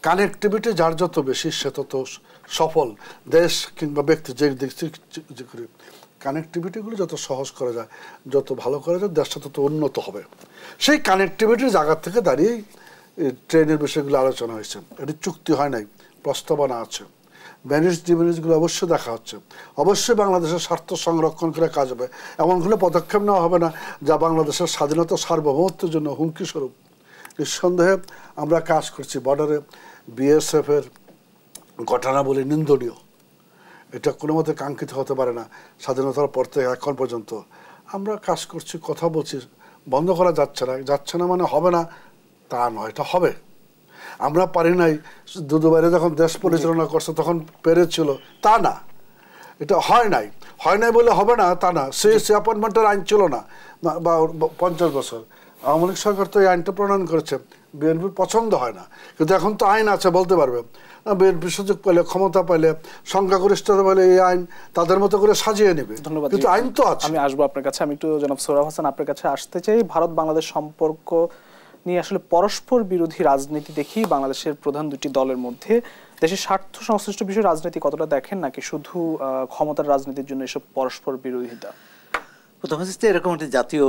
Speaker 3: কানেক্টিভিটি যার যত বেশি সে তত সফল দেশ কিংবা ব্যক্তি যে দেখছি কানেকটিভিটিগুলো যত সহজ করা যায় যত ভালো করা যায় দেশটা তত উন্নত হবে সেই কানেকটিভিটির জায়গা থেকে দাঁড়িয়েই ট্রেনের বিষয়গুলো আলোচনা হয়েছে এটি চুক্তি হয় নাই প্রস্তাবনা আছে ব্যানিজ ডিমিনিসগুলো অবশ্যই দেখা হচ্ছে অবশ্যই বাংলাদেশের স্বার্থ সংরক্ষণ করে কাজ হবে এমন পদক্ষেপ নেওয়া হবে না যা বাংলাদেশের স্বাধীনতা সার্বভৌমত্বের জন্য হুমকি স্বরূপ নিঃসন্দেহে আমরা কাজ করছি বর্ডারে বিএসএফের বলে নিন্দনীয় এটা কোনো মতে কাঙ্ক্ষিত হতে পারে না স্বাধীনতার পর থেকে এখন পর্যন্ত আমরা কাজ করছি কথা বলছি বন্ধ করা যাচ্ছে না যাচ্ছে না মানে হবে না তা নয় এটা হবে আমরা পারি নাই দুদুবাইরে যখন দেশ পরিচালনা করছে তখন পেরেছিল তা না এটা হয় নাই হয় নাই বলে হবে না তা না সে সে অ্যাপয়েন্টমেন্টের আইন ছিল না বা পঞ্চাশ বছর আওয়ামী লীগ সরকার তো এই আইনটা প্রণয়ন করেছে বিএনপি পছন্দ হয় না কিন্তু এখন তো আইন আছে বলতে পারবে বিএনপি সুযোগ পেলে ক্ষমতা পেলে সংখ্যাগরিষ্ঠতা পেলে এই আইন তাদের মতো করে সাজিয়ে নেবে ধন্যবাদ কিন্তু আইন তো আছে আমি আসবো আপনার কাছে আমি একটু জনাব সোহরাব হাসান আপনার কাছে আসতে চাই ভারত বাংলাদেশ
Speaker 1: সম্পর্ক নিয়ে আসলে পরস্পর বিরোধী রাজনীতি দেখি বাংলাদেশের প্রধান দুটি দলের মধ্যে দেশের স্বার্থ সংশ্লিষ্ট বিষয়ে রাজনীতি কতটা দেখেন নাকি শুধু ক্ষমতার রাজনীতির জন্য এসব
Speaker 4: পরস্পর বিরোধিতা প্রথম এরকম একটা জাতীয়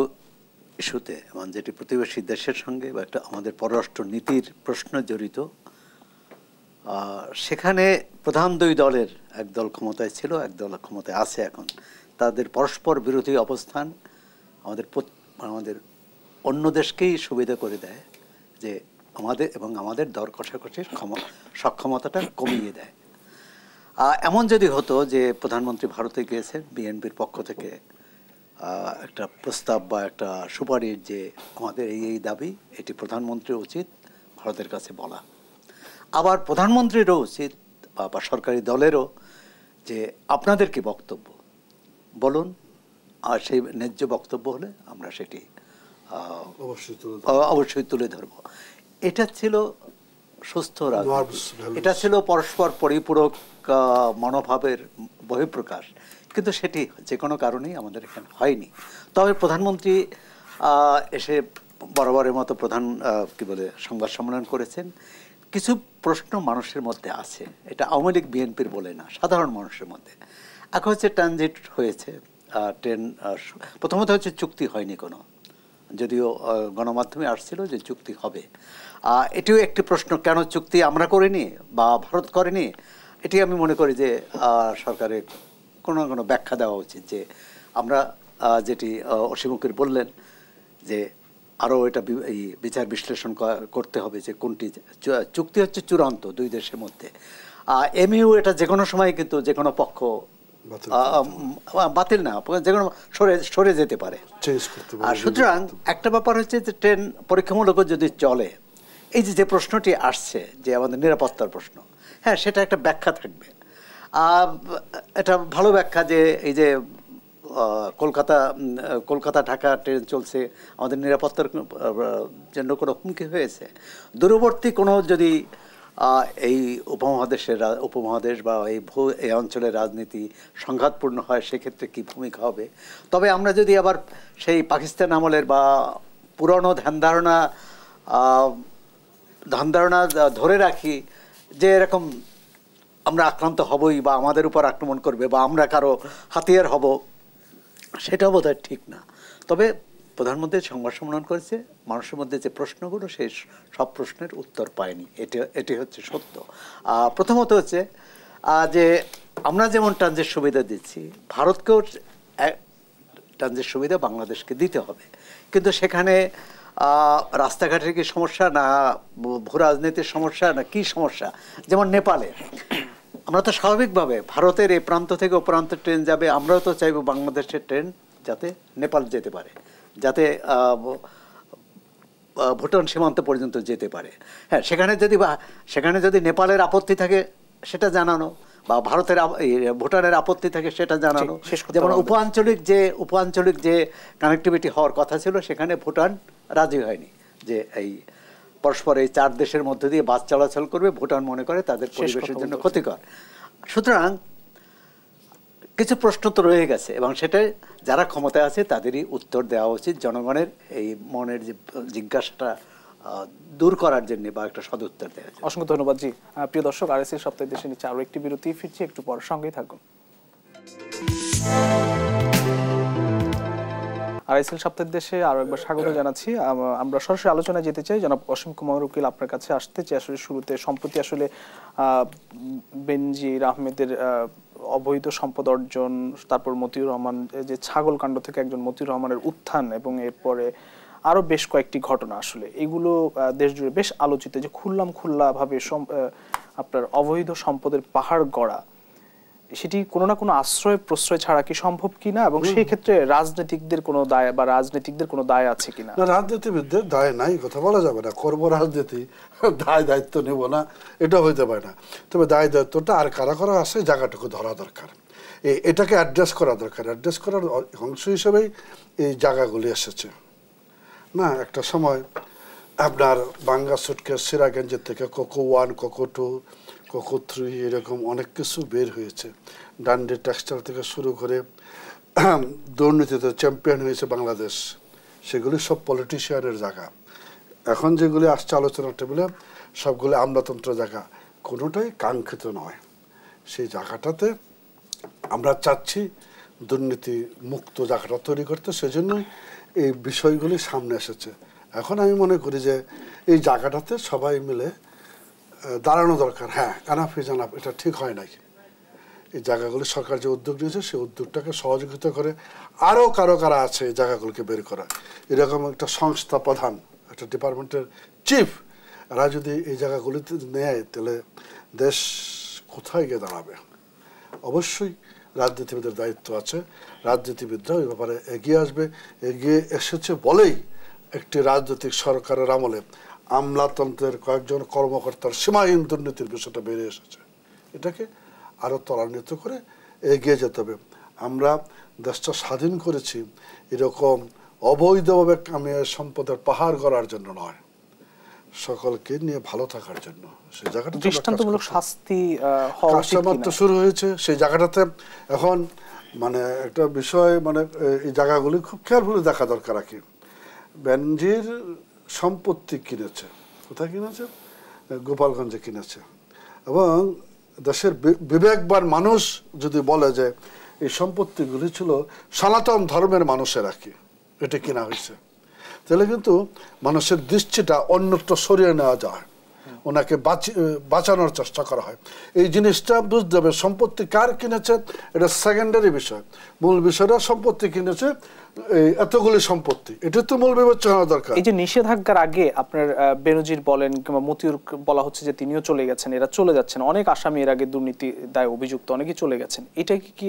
Speaker 4: ইস্যুতে এবং যেটি প্রতিবেশী দেশের সঙ্গে বা একটা আমাদের পররাষ্ট্র নীতির প্রশ্ন জড়িত সেখানে প্রধান দুই দলের এক দল ক্ষমতায় ছিল এক দল ক্ষমতায় আছে এখন তাদের পরস্পর বিরোধী অবস্থান আমাদের আমাদের অন্য দেশকেই সুবিধা করে দেয় যে আমাদের এবং আমাদের দর কষাকষির সক্ষমতাটা কমিয়ে দেয় এমন যদি হতো যে প্রধানমন্ত্রী ভারতে গিয়েছেন বিএনপির পক্ষ থেকে একটা প্রস্তাব বা একটা সুপারিশ যে আমাদের এই এই দাবি এটি প্রধানমন্ত্রী উচিত ভারতের কাছে বলা আবার প্রধানমন্ত্রীরও উচিত বা সরকারি দলেরও যে আপনাদের কি বক্তব্য বলুন আর সেই ন্যায্য বক্তব্য হলে আমরা সেটি অবশ্যই তুলে ধরব এটা ছিল সুস্থ রাজনীতি এটা ছিল পরস্পর পরিপূরক মনোভাবের বহিঃপ্রকাশ কিন্তু সেটি যে কোনো কারণেই আমাদের এখানে হয়নি তবে প্রধানমন্ত্রী এসে বরাবরের মতো প্রধান কি বলে সংবাদ সম্মেলন করেছেন কিছু প্রশ্ন মানুষের মধ্যে আছে এটা আওয়ামী লীগ বিএনপির বলে না সাধারণ মানুষের মধ্যে এখন হচ্ছে ট্রানজিট হয়েছে ট্রেন প্রথমত হচ্ছে চুক্তি হয়নি কোনো যদিও গণমাধ্যমে আসছিল যে চুক্তি হবে এটিও একটি প্রশ্ন কেন চুক্তি আমরা করিনি বা ভারত করেনি এটি আমি মনে করি যে সরকারের কোনো না কোনো ব্যাখ্যা দেওয়া উচিত যে আমরা যেটি অসীমুখের বললেন যে আরও এটা এই বিচার বিশ্লেষণ করতে হবে যে কোনটি চুক্তি হচ্ছে চূড়ান্ত দুই দেশের মধ্যে এমইউ এটা যে কোনো সময় কিন্তু যে কোনো পক্ষ বাতিল না যে কোনো সরে সরে যেতে পারে আর সুতরাং একটা ব্যাপার হচ্ছে যে ট্রেন পরীক্ষামূলক যদি চলে এই যে যে প্রশ্নটি আসছে যে আমাদের নিরাপত্তার প্রশ্ন হ্যাঁ সেটা একটা ব্যাখ্যা থাকবে এটা ভালো ব্যাখ্যা যে এই যে কলকাতা কলকাতা ঢাকা ট্রেন চলছে আমাদের নিরাপত্তার জন্য কোনো হুমকি হয়েছে দূরবর্তী কোনো যদি এই উপমহাদেশের উপমহাদেশ বা এই ভূ এই অঞ্চলের রাজনীতি সংঘাতপূর্ণ হয় সেক্ষেত্রে কী ভূমিকা হবে তবে আমরা যদি আবার সেই পাকিস্তান আমলের বা পুরনো ধ্যান ধারণা ধ্যান ধরে রাখি যে এরকম আমরা আক্রান্ত হবই বা আমাদের উপর আক্রমণ করবে বা আমরা কারো হাতিয়ার হব সেটা বোধ ঠিক না তবে প্রধানমন্ত্রী সংবাদ সম্মেলন করেছে মানুষের মধ্যে যে প্রশ্নগুলো সে সব প্রশ্নের উত্তর পায়নি এটি এটি হচ্ছে সত্য প্রথমত হচ্ছে যে আমরা যেমন ট্রানজিট সুবিধা দিচ্ছি ভারতকেও ট্রানজিট সুবিধা বাংলাদেশকে দিতে হবে কিন্তু সেখানে রাস্তাঘাটের কি সমস্যা না ভূ রাজনীতির সমস্যা না কি সমস্যা যেমন নেপালে আমরা তো স্বাভাবিকভাবে ভারতের এ প্রান্ত থেকে ও প্রান্তে ট্রেন যাবে আমরাও তো চাইব বাংলাদেশের ট্রেন যাতে নেপাল যেতে পারে যাতে ভুটান সীমান্ত পর্যন্ত যেতে পারে হ্যাঁ সেখানে যদি বা সেখানে যদি নেপালের আপত্তি থাকে সেটা জানানো বা ভারতের ভুটানের আপত্তি থাকে সেটা জানানো যেমন উপ আঞ্চলিক যে উপ আঞ্চলিক যে কানেক্টিভিটি হওয়ার কথা ছিল সেখানে ভুটান রাজি হয়নি যে এই পরস্পর এই চার দেশের মধ্যে দিয়ে বাস চলাচল করবে ভুটান মনে করে তাদের পরিবেশের জন্য ক্ষতিকর সুতরাং কিছু প্রশ্ন তো রয়ে গেছে এবং সেটা যারা ক্ষমতায় আছে তাদেরই উত্তর দেওয়া উচিত জনগণের এই মনের যে জিজ্ঞাসাটা দূর করার জন্য বা একটা সদুত্তর দেওয়া অসংখ্য ধন্যবাদ জি প্রিয়
Speaker 1: দর্শক আর এস সপ্তাহে দেশে নিচ্ছে আরও একটি বিরতি ফিরছি একটু পর সঙ্গেই থাকুন আইএসএল সপ্তাহের দেশে আরও একবার স্বাগত জানাচ্ছি আমরা সরাসরি আলোচনায় যেতে চাই জনাব অসীম কুমার উকিল আপনার কাছে আসতে চাই আসলে শুরুতে সম্প্রতি আসলে বেনজির আহমেদের অবৈধ সম্পদ অর্জন তারপর মতিউর রহমান যে ছাগল কাণ্ড থেকে একজন মতিউর রহমানের উত্থান এবং এরপরে আরও বেশ কয়েকটি ঘটনা আসলে এগুলো দেশ জুড়ে বেশ আলোচিত যে খুললাম ভাবে আপনার অবৈধ সম্পদের পাহাড় গড়া সেটি কোনো না কোনো আশ্রয় প্রশ্রয় ছাড়া কি সম্ভব কিনা এবং সেই ক্ষেত্রে রাজনীতিকদের কোনো দায় বা রাজনীতিকদের কোনো দায় আছে কিনা না
Speaker 3: রাজনীতিবিদদের দায় নাই কথা বলা যাবে না কর্ম রাজনীতি দায় দায়িত্ব নেব না এটা হইতে পারে না তবে দায় দায়িত্বটা আর কারা করা আছে জায়গাটুকু ধরা দরকার এটাকে অ্যাড্রেস করা দরকার অ্যাড্রেস করার অংশ হিসেবেই এই জায়গাগুলি এসেছে না একটা সময় আপনার বাংলা সুটকে সিরাগঞ্জের থেকে কোকো ওয়ান কোকো টু কোকো থ্রি এরকম অনেক কিছু বের হয়েছে ডান্ডি টেক্সটাইল থেকে শুরু করে দুর্নীতিতে চ্যাম্পিয়ন হয়েছে বাংলাদেশ সেগুলি সব পলিটিশিয়ানের জায়গা এখন যেগুলি আসছে আলোচনা টেবিলে সবগুলি আমলাতন্ত্র জায়গা কোনোটাই কাঙ্ক্ষিত নয় সেই জায়গাটাতে আমরা চাচ্ছি দুর্নীতি মুক্ত জায়গাটা তৈরি করতে সেজন্য এই বিষয়গুলি সামনে এসেছে এখন আমি মনে করি যে এই জায়গাটাতে সবাই মিলে দাঁড়ানো দরকার হ্যাঁ কানাফি জানাব এটা ঠিক হয় নাকি এই জায়গাগুলি সরকার যে উদ্যোগ নিয়েছে সেই উদ্যোগটাকে সহযোগিতা করে আরও কারো কারা আছে এই জায়গাগুলোকে বের করা এরকম একটা সংস্থা প্রধান একটা ডিপার্টমেন্টের চিফ এরা যদি এই জায়গাগুলিতে নেয় তাহলে দেশ কোথায় গিয়ে দাঁড়াবে অবশ্যই রাজনীতিবিদের দায়িত্ব আছে রাজনীতিবিদরা ওই ব্যাপারে এগিয়ে আসবে এগিয়ে এসেছে বলেই একটি রাজনৈতিক সরকারের আমলে আমলাতন্ত্রের কয়েকজন কর্মকর্তার সীমাহীন দুর্নীতির বিষয়টা বেড়ে এসেছে এটাকে আরও ত্বরান্বিত করে এগিয়ে যেতে হবে আমরা দেশটা স্বাধীন করেছি এরকম অবৈধভাবে কামিয়ে সম্পদের পাহাড় গড়ার জন্য নয় সকলকে নিয়ে ভালো থাকার জন্য সেই জায়গাটা দৃষ্টান্তমূলক শাস্তি কাস্টমার শুরু হয়েছে সেই জায়গাটাতে এখন মানে একটা বিষয় মানে এই জায়গাগুলি খুব কেয়ারফুলি দেখা দরকার আর কি ব্যানার্জির সম্পত্তি কিনেছে কোথায় কিনেছে গোপালগঞ্জে কিনেছে এবং দেশের বিবেকবান মানুষ যদি বলে যে এই সম্পত্তিগুলি ছিল সনাতন ধর্মের মানুষের আর কি এটা কিনা হয়েছে তাহলে কিন্তু মানুষের দৃষ্টিটা অন্যত্র সরিয়ে নেওয়া যায় ওনাকে বাঁচানোর চেষ্টা করা হয় এই জিনিসটা বুঝতে হবে সম্পত্তি কার কিনেছে এটা সেকেন্ডারি বিষয় মূল বিষয়টা সম্পত্তি কিনেছে এতগুলি সম্পত্তি এটা তো মূল বিবেচনা দরকার এই যে
Speaker 1: নিষেধাজ্ঞার আগে আপনার বেনজির বলেন কিংবা মতিউর বলা হচ্ছে যে তিনিও চলে গেছেন এরা চলে যাচ্ছেন অনেক আসামি এর আগে দুর্নীতি দায় অভিযুক্ত অনেকে চলে গেছেন এটা কি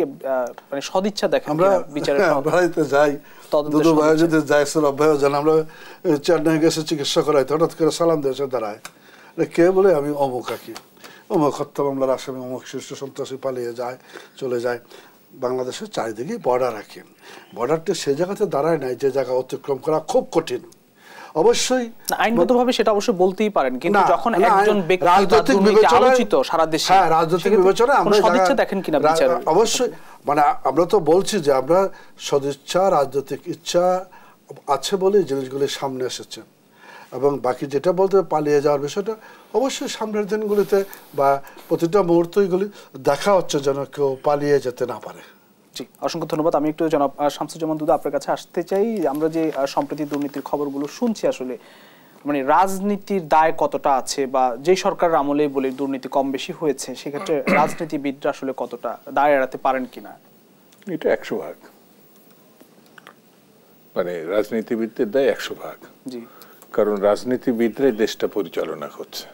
Speaker 1: মানে সদিচ্ছা
Speaker 3: দেখেন আমরা বিচারের ভাইতে হ্যাঁ, যাই দুদু ভাই যদি যাই স্যার জান আমরা চেন্নাই গেছে চিকিৎসা করাইতে হঠাৎ করে সালাম দিয়েছে দাঁড়ায় কে বলে আমি অমুক আঁকি অমুক হত্যা মামলার আসামি অমুক শীর্ষ সন্ত্রাসী পালিয়ে যায় চলে যায় বাংলাদেশের চারিদিকে বর্ডার রাখি বর্ডারটি সে জায়গাতে দাঁড়ায় নাই যে জায়গা অতিক্রম করা খুব কঠিন অবশ্যই আইনগতভাবে সেটা অবশ্যই বলতেই পারেন কিন্তু যখন একজন ব্যক্তি রাজনৈতিক আলোচিত সারা দেশে হ্যাঁ রাজনৈতিক বিবেচনা আমরা সদিচ্ছা দেখেন কিনা বিচার অবশ্যই মানে আমরা তো বলছি যে আমরা সদিচ্ছা রাজনৈতিক ইচ্ছা আছে বলে জিনিসগুলি সামনে এসেছে এবং বাকি যেটা বলতে পালিয়ে যাওয়ার বিষয়টা অবশ্যই সামনের দিনগুলিতে বা প্রতিটা মুহূর্তগুলি দেখা হচ্ছে যেন কেউ পালিয়ে যেতে না পারে জি অসংখ্য
Speaker 1: ধন্যবাদ আমি একটু জনাব শামসুজ্জামান দুদা আপনার কাছে আসতে চাই আমরা যে সম্প্রতি দুর্নীতির খবরগুলো শুনছি আসলে মানে রাজনীতির দায় কতটা আছে বা যে সরকার আমলে বলে দুর্নীতি কম বেশি হয়েছে সেক্ষেত্রে রাজনীতিবিদরা আসলে কতটা দায় এড়াতে পারেন কিনা
Speaker 2: এটা একশো ভাগ মানে রাজনীতিবিদদের দায় একশো ভাগ জি কারণ রাজনীতিবিদরাই দেশটা পরিচালনা করছে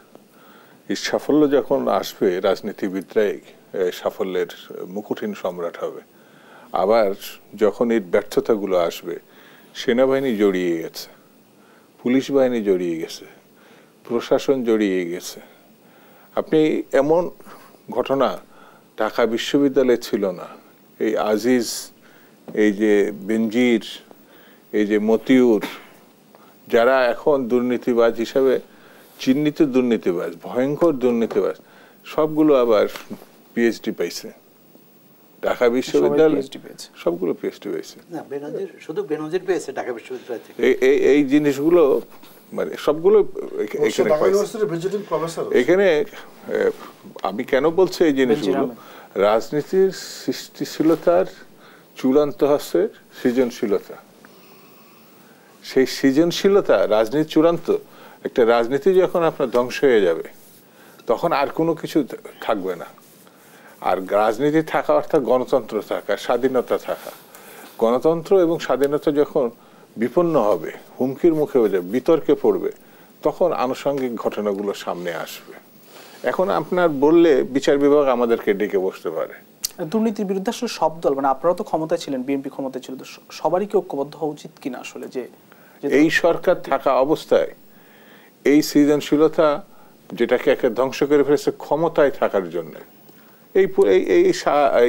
Speaker 2: এই সাফল্য যখন আসবে রাজনীতিবিদরাই সাফল্যের মুকুটহীন সম্রাট হবে আবার যখন এর ব্যর্থতাগুলো আসবে সেনাবাহিনী জড়িয়ে গেছে পুলিশ বাহিনী জড়িয়ে গেছে প্রশাসন জড়িয়ে গেছে আপনি এমন ঘটনা ঢাকা বিশ্ববিদ্যালয়ে ছিল না এই আজিজ এই যে বেঞ্জির এই যে মতিউর যারা এখন দুর্নীতিবাজ হিসাবে চিহ্নিত দুর্নীতিবাজ ভয়ঙ্কর দুর্নীতিবাজ সবগুলো আবার পিএইচডি পাইছে ঢাকা বিশ্ববিদ্যালয় সবগুলো পিএইচডি
Speaker 4: শুধু বেনজির পেয়েছে ঢাকা বিশ্ববিদ্যালয়
Speaker 2: এই এই জিনিসগুলো মানে সবগুলো এখানে আমি কেন বলছি এই জিনিসগুলো রাজনীতির সৃষ্টিশীলতার চূড়ান্ত হচ্ছে সৃজনশীলতা সেই সৃজনশীলতা রাজনীতি চূড়ান্ত একটা রাজনীতি যখন আপনার ধ্বংস হয়ে যাবে তখন আর কোনো কিছু থাকবে না আর রাজনীতি থাকা অর্থাৎ গণতন্ত্র থাকা স্বাধীনতা থাকা গণতন্ত্র এবং স্বাধীনতা যখন বিপন্ন হবে হুমকির মুখে হয়ে যাবে বিতর্কে পড়বে তখন আনুষঙ্গিক ঘটনাগুলো সামনে আসবে এখন আপনার বললে বিচার বিভাগ আমাদেরকে ডেকে বসতে পারে
Speaker 1: দুর্নীতির বিরুদ্ধে আসলে সব দল মানে আপনারা তো ক্ষমতায় ছিলেন বিএনপি ক্ষমতায় ছিল সবারই কি ঐক্যবদ্ধ হওয়া উচিত কিনা আসলে যে
Speaker 2: এই সরকার থাকা অবস্থায় এই সৃজনশীলতা যেটাকে একে ধ্বংস করে ফেলেছে ক্ষমতায় থাকার জন্য এই এই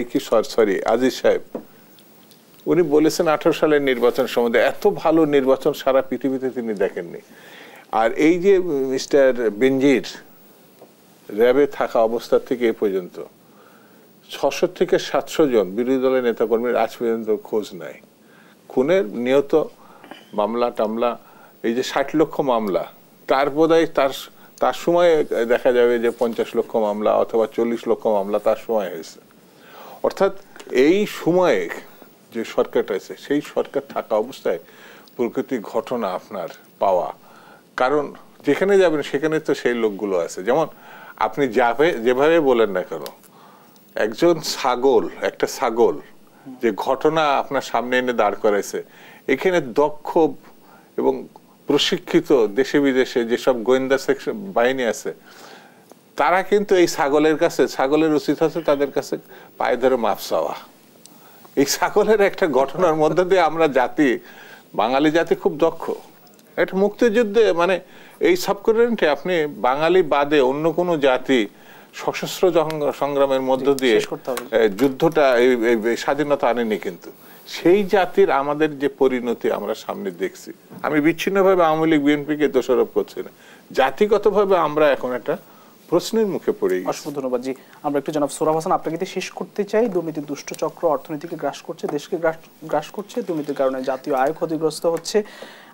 Speaker 2: কি সরি আজিজ সাহেব উনি বলেছেন আঠারো সালের নির্বাচন সম্বন্ধে এত ভালো নির্বাচন সারা পৃথিবীতে তিনি দেখেননি আর এই যে মিস্টার বেঞ্জির র্যাবে থাকা অবস্থা থেকে এ পর্যন্ত ছশো থেকে সাতশো জন বিরোধী দলের নেতাকর্মীর আজ পর্যন্ত খোঁজ নাই খুনের নিহত মামলা টামলা এই যে ষাট লক্ষ মামলা তার বোধহয় তার তার সময় দেখা যাবে যে পঞ্চাশ লক্ষ মামলা অথবা চল্লিশ লক্ষ মামলা তার সময় হয়েছে অর্থাৎ এই সময়ে যে সরকারটা আছে সেই সরকার থাকা অবস্থায় প্রকৃতি ঘটনা আপনার পাওয়া কারণ যেখানে যাবেন সেখানে তো সেই লোকগুলো আছে যেমন আপনি যাবে যেভাবে বলেন না কেন একজন ছাগল একটা ছাগল যে ঘটনা আপনার সামনে এনে দাঁড় করাইছে এখানে দক্ষ এবং প্রশিক্ষিত দেশে বিদেশে যেসব গোয়েন্দা সেকশন বাহিনী আছে তারা কিন্তু এই ছাগলের কাছে ছাগলের উচিত আছে তাদের কাছে পায়ে ধরে মাপ চাওয়া এই ছাগলের একটা ঘটনার মধ্যে দিয়ে আমরা জাতি বাঙালি জাতি খুব দক্ষ একটা মুক্তিযুদ্ধে মানে এই সাবকন্টিনেন্টে আপনি বাঙালি বাদে অন্য কোনো জাতি সশস্ত্র সংগ্রামের মধ্য দিয়ে যুদ্ধটা এই স্বাধীনতা আনেনি কিন্তু সেই জাতির আমাদের যে পরিণতি আমরা সামনে দেখছি আমি বিচ্ছিন্নভাবে আওয়ামী লীগ বিএনপিকে দোষারোপ করছি না জাতিগতভাবে আমরা এখন একটা প্রশ্নের মুখে পড়ে গেছি অসংখ্য
Speaker 1: ধন্যবাদ জি আমরা একটু জনাব সোরাব হাসান আপনাকে দিয়ে শেষ করতে চাই দুর্নীতি দুষ্ট চক্র অর্থনীতিকে গ্রাস করছে দেশকে গ্রাস গ্রাস করছে দুর্নীতির কারণে জাতীয় আয় ক্ষতিগ্রস্ত হচ্ছে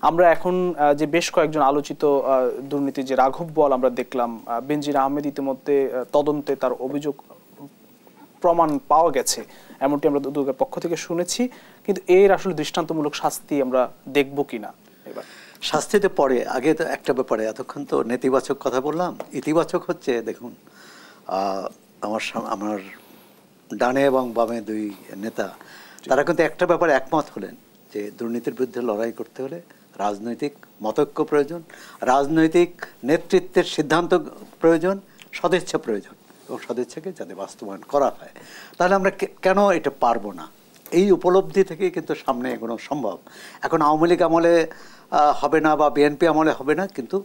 Speaker 1: আমরা এখন যে বেশ কয়েকজন আলোচিত দুর্নীতি যে রাঘব বল আমরা দেখলাম বেনজির আহমেদ ইতিমধ্যে তদন্তে তার অভিযোগ প্রমাণ পাওয়া গেছে এমনটি আমরা দুদকের পক্ষ থেকে শুনেছি
Speaker 4: কিন্তু এর আসলে দৃষ্টান্তমূলক শাস্তি আমরা দেখব কিনা এবার শাস্তিতে পরে আগে তো একটা ব্যাপারে এতক্ষণ তো নেতিবাচক কথা বললাম ইতিবাচক হচ্ছে দেখুন আমার আমার ডানে এবং বামে দুই নেতা তারা কিন্তু একটা ব্যাপারে একমত হলেন যে দুর্নীতির বিরুদ্ধে লড়াই করতে হলে রাজনৈতিক মতৈক্য প্রয়োজন রাজনৈতিক নেতৃত্বের সিদ্ধান্ত প্রয়োজন সদিচ্ছা প্রয়োজন এবং সদিচ্ছাকে যাতে বাস্তবায়ন করা হয় তাহলে আমরা কেন এটা পারবো না এই উপলব্ধি থেকে কিন্তু সামনে এগোনো সম্ভব এখন আওয়ামী লীগ আমলে হবে না বা বিএনপি আমলে হবে না কিন্তু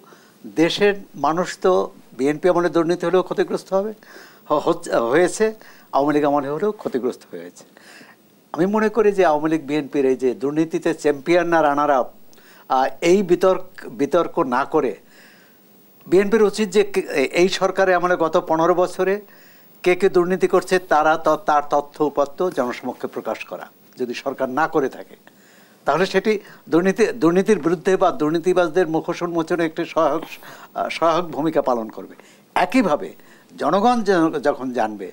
Speaker 4: দেশের মানুষ তো বিএনপি আমলে দুর্নীতি হলেও ক্ষতিগ্রস্ত হবে হয়েছে আওয়ামী লীগ আমলে হলেও ক্ষতিগ্রস্ত হয়েছে আমি মনে করি যে আওয়ামী লীগ বিএনপির এই যে দুর্নীতিতে চ্যাম্পিয়ন না রানার আপ এই বিতর্ক বিতর্ক না করে বিএনপির উচিত যে এই সরকারে আমাদের গত পনেরো বছরে কে কে দুর্নীতি করছে তারা তার তথ্য উপাত্ত জনসমক্ষে প্রকাশ করা যদি সরকার না করে থাকে তাহলে সেটি দুর্নীতি দুর্নীতির বিরুদ্ধে বা দুর্নীতিবাজদের মুখোশ উন্মোচনে একটি সহায়ক সহায়ক ভূমিকা পালন করবে একইভাবে জনগণ যখন জানবে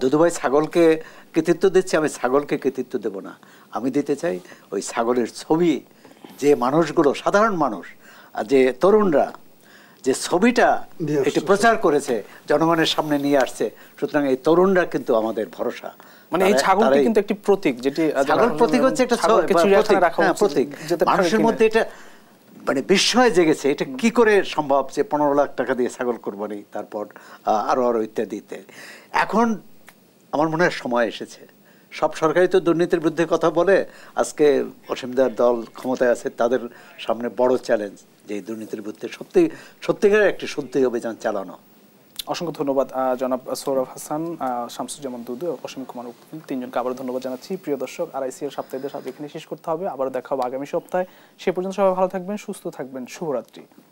Speaker 4: দুধুভাই ছাগলকে কৃতিত্ব দিচ্ছি আমি ছাগলকে কৃতিত্ব দেব না আমি দিতে চাই ওই ছাগলের ছবি যে মানুষগুলো সাধারণ মানুষ যে তরুণরা যে ছবিটা এটি প্রচার করেছে জনগণের সামনে নিয়ে আসছে সুতরাং এই তরুণরা কিন্তু আমাদের ভরসা মানে এই ছাগলটি কিন্তু একটি প্রতীক যেটি ছাগল প্রতীক হচ্ছে একটা প্রতীক হ্যাঁ, মানুষের মধ্যে এটা মানে বিস্ময় জেগেছে এটা কি করে সম্ভব যে পনেরো লাখ টাকা দিয়ে ছাগল কোরবানি তারপর আরো আরো ইত্যাদিতে এখন আমার মনে হয় সময় এসেছে সব সরকারই তো দুর্নীতির বিরুদ্ধে কথা বলে আজকে অসীমদার দল ক্ষমতায় আছে তাদের সামনে বড় চ্যালেঞ্জ যে দুর্নীতির বিরুদ্ধে সত্যি সত্যিকার একটি সত্যি অভিযান চালানো অসংখ্য ধন্যবাদ জনাব
Speaker 1: সৌরভ হাসান শামসুজ্জামান দুদু অসীম কুমার তিনজনকে আবারও ধন্যবাদ জানাচ্ছি প্রিয় দর্শক আর আইসিএল সাপ্তাহিকদের সাথে এখানে শেষ করতে হবে আবারও দেখা হবে আগামী সপ্তাহে সে পর্যন্ত সবাই ভালো থাকবেন সুস্থ থাকবেন শুভরাত্রি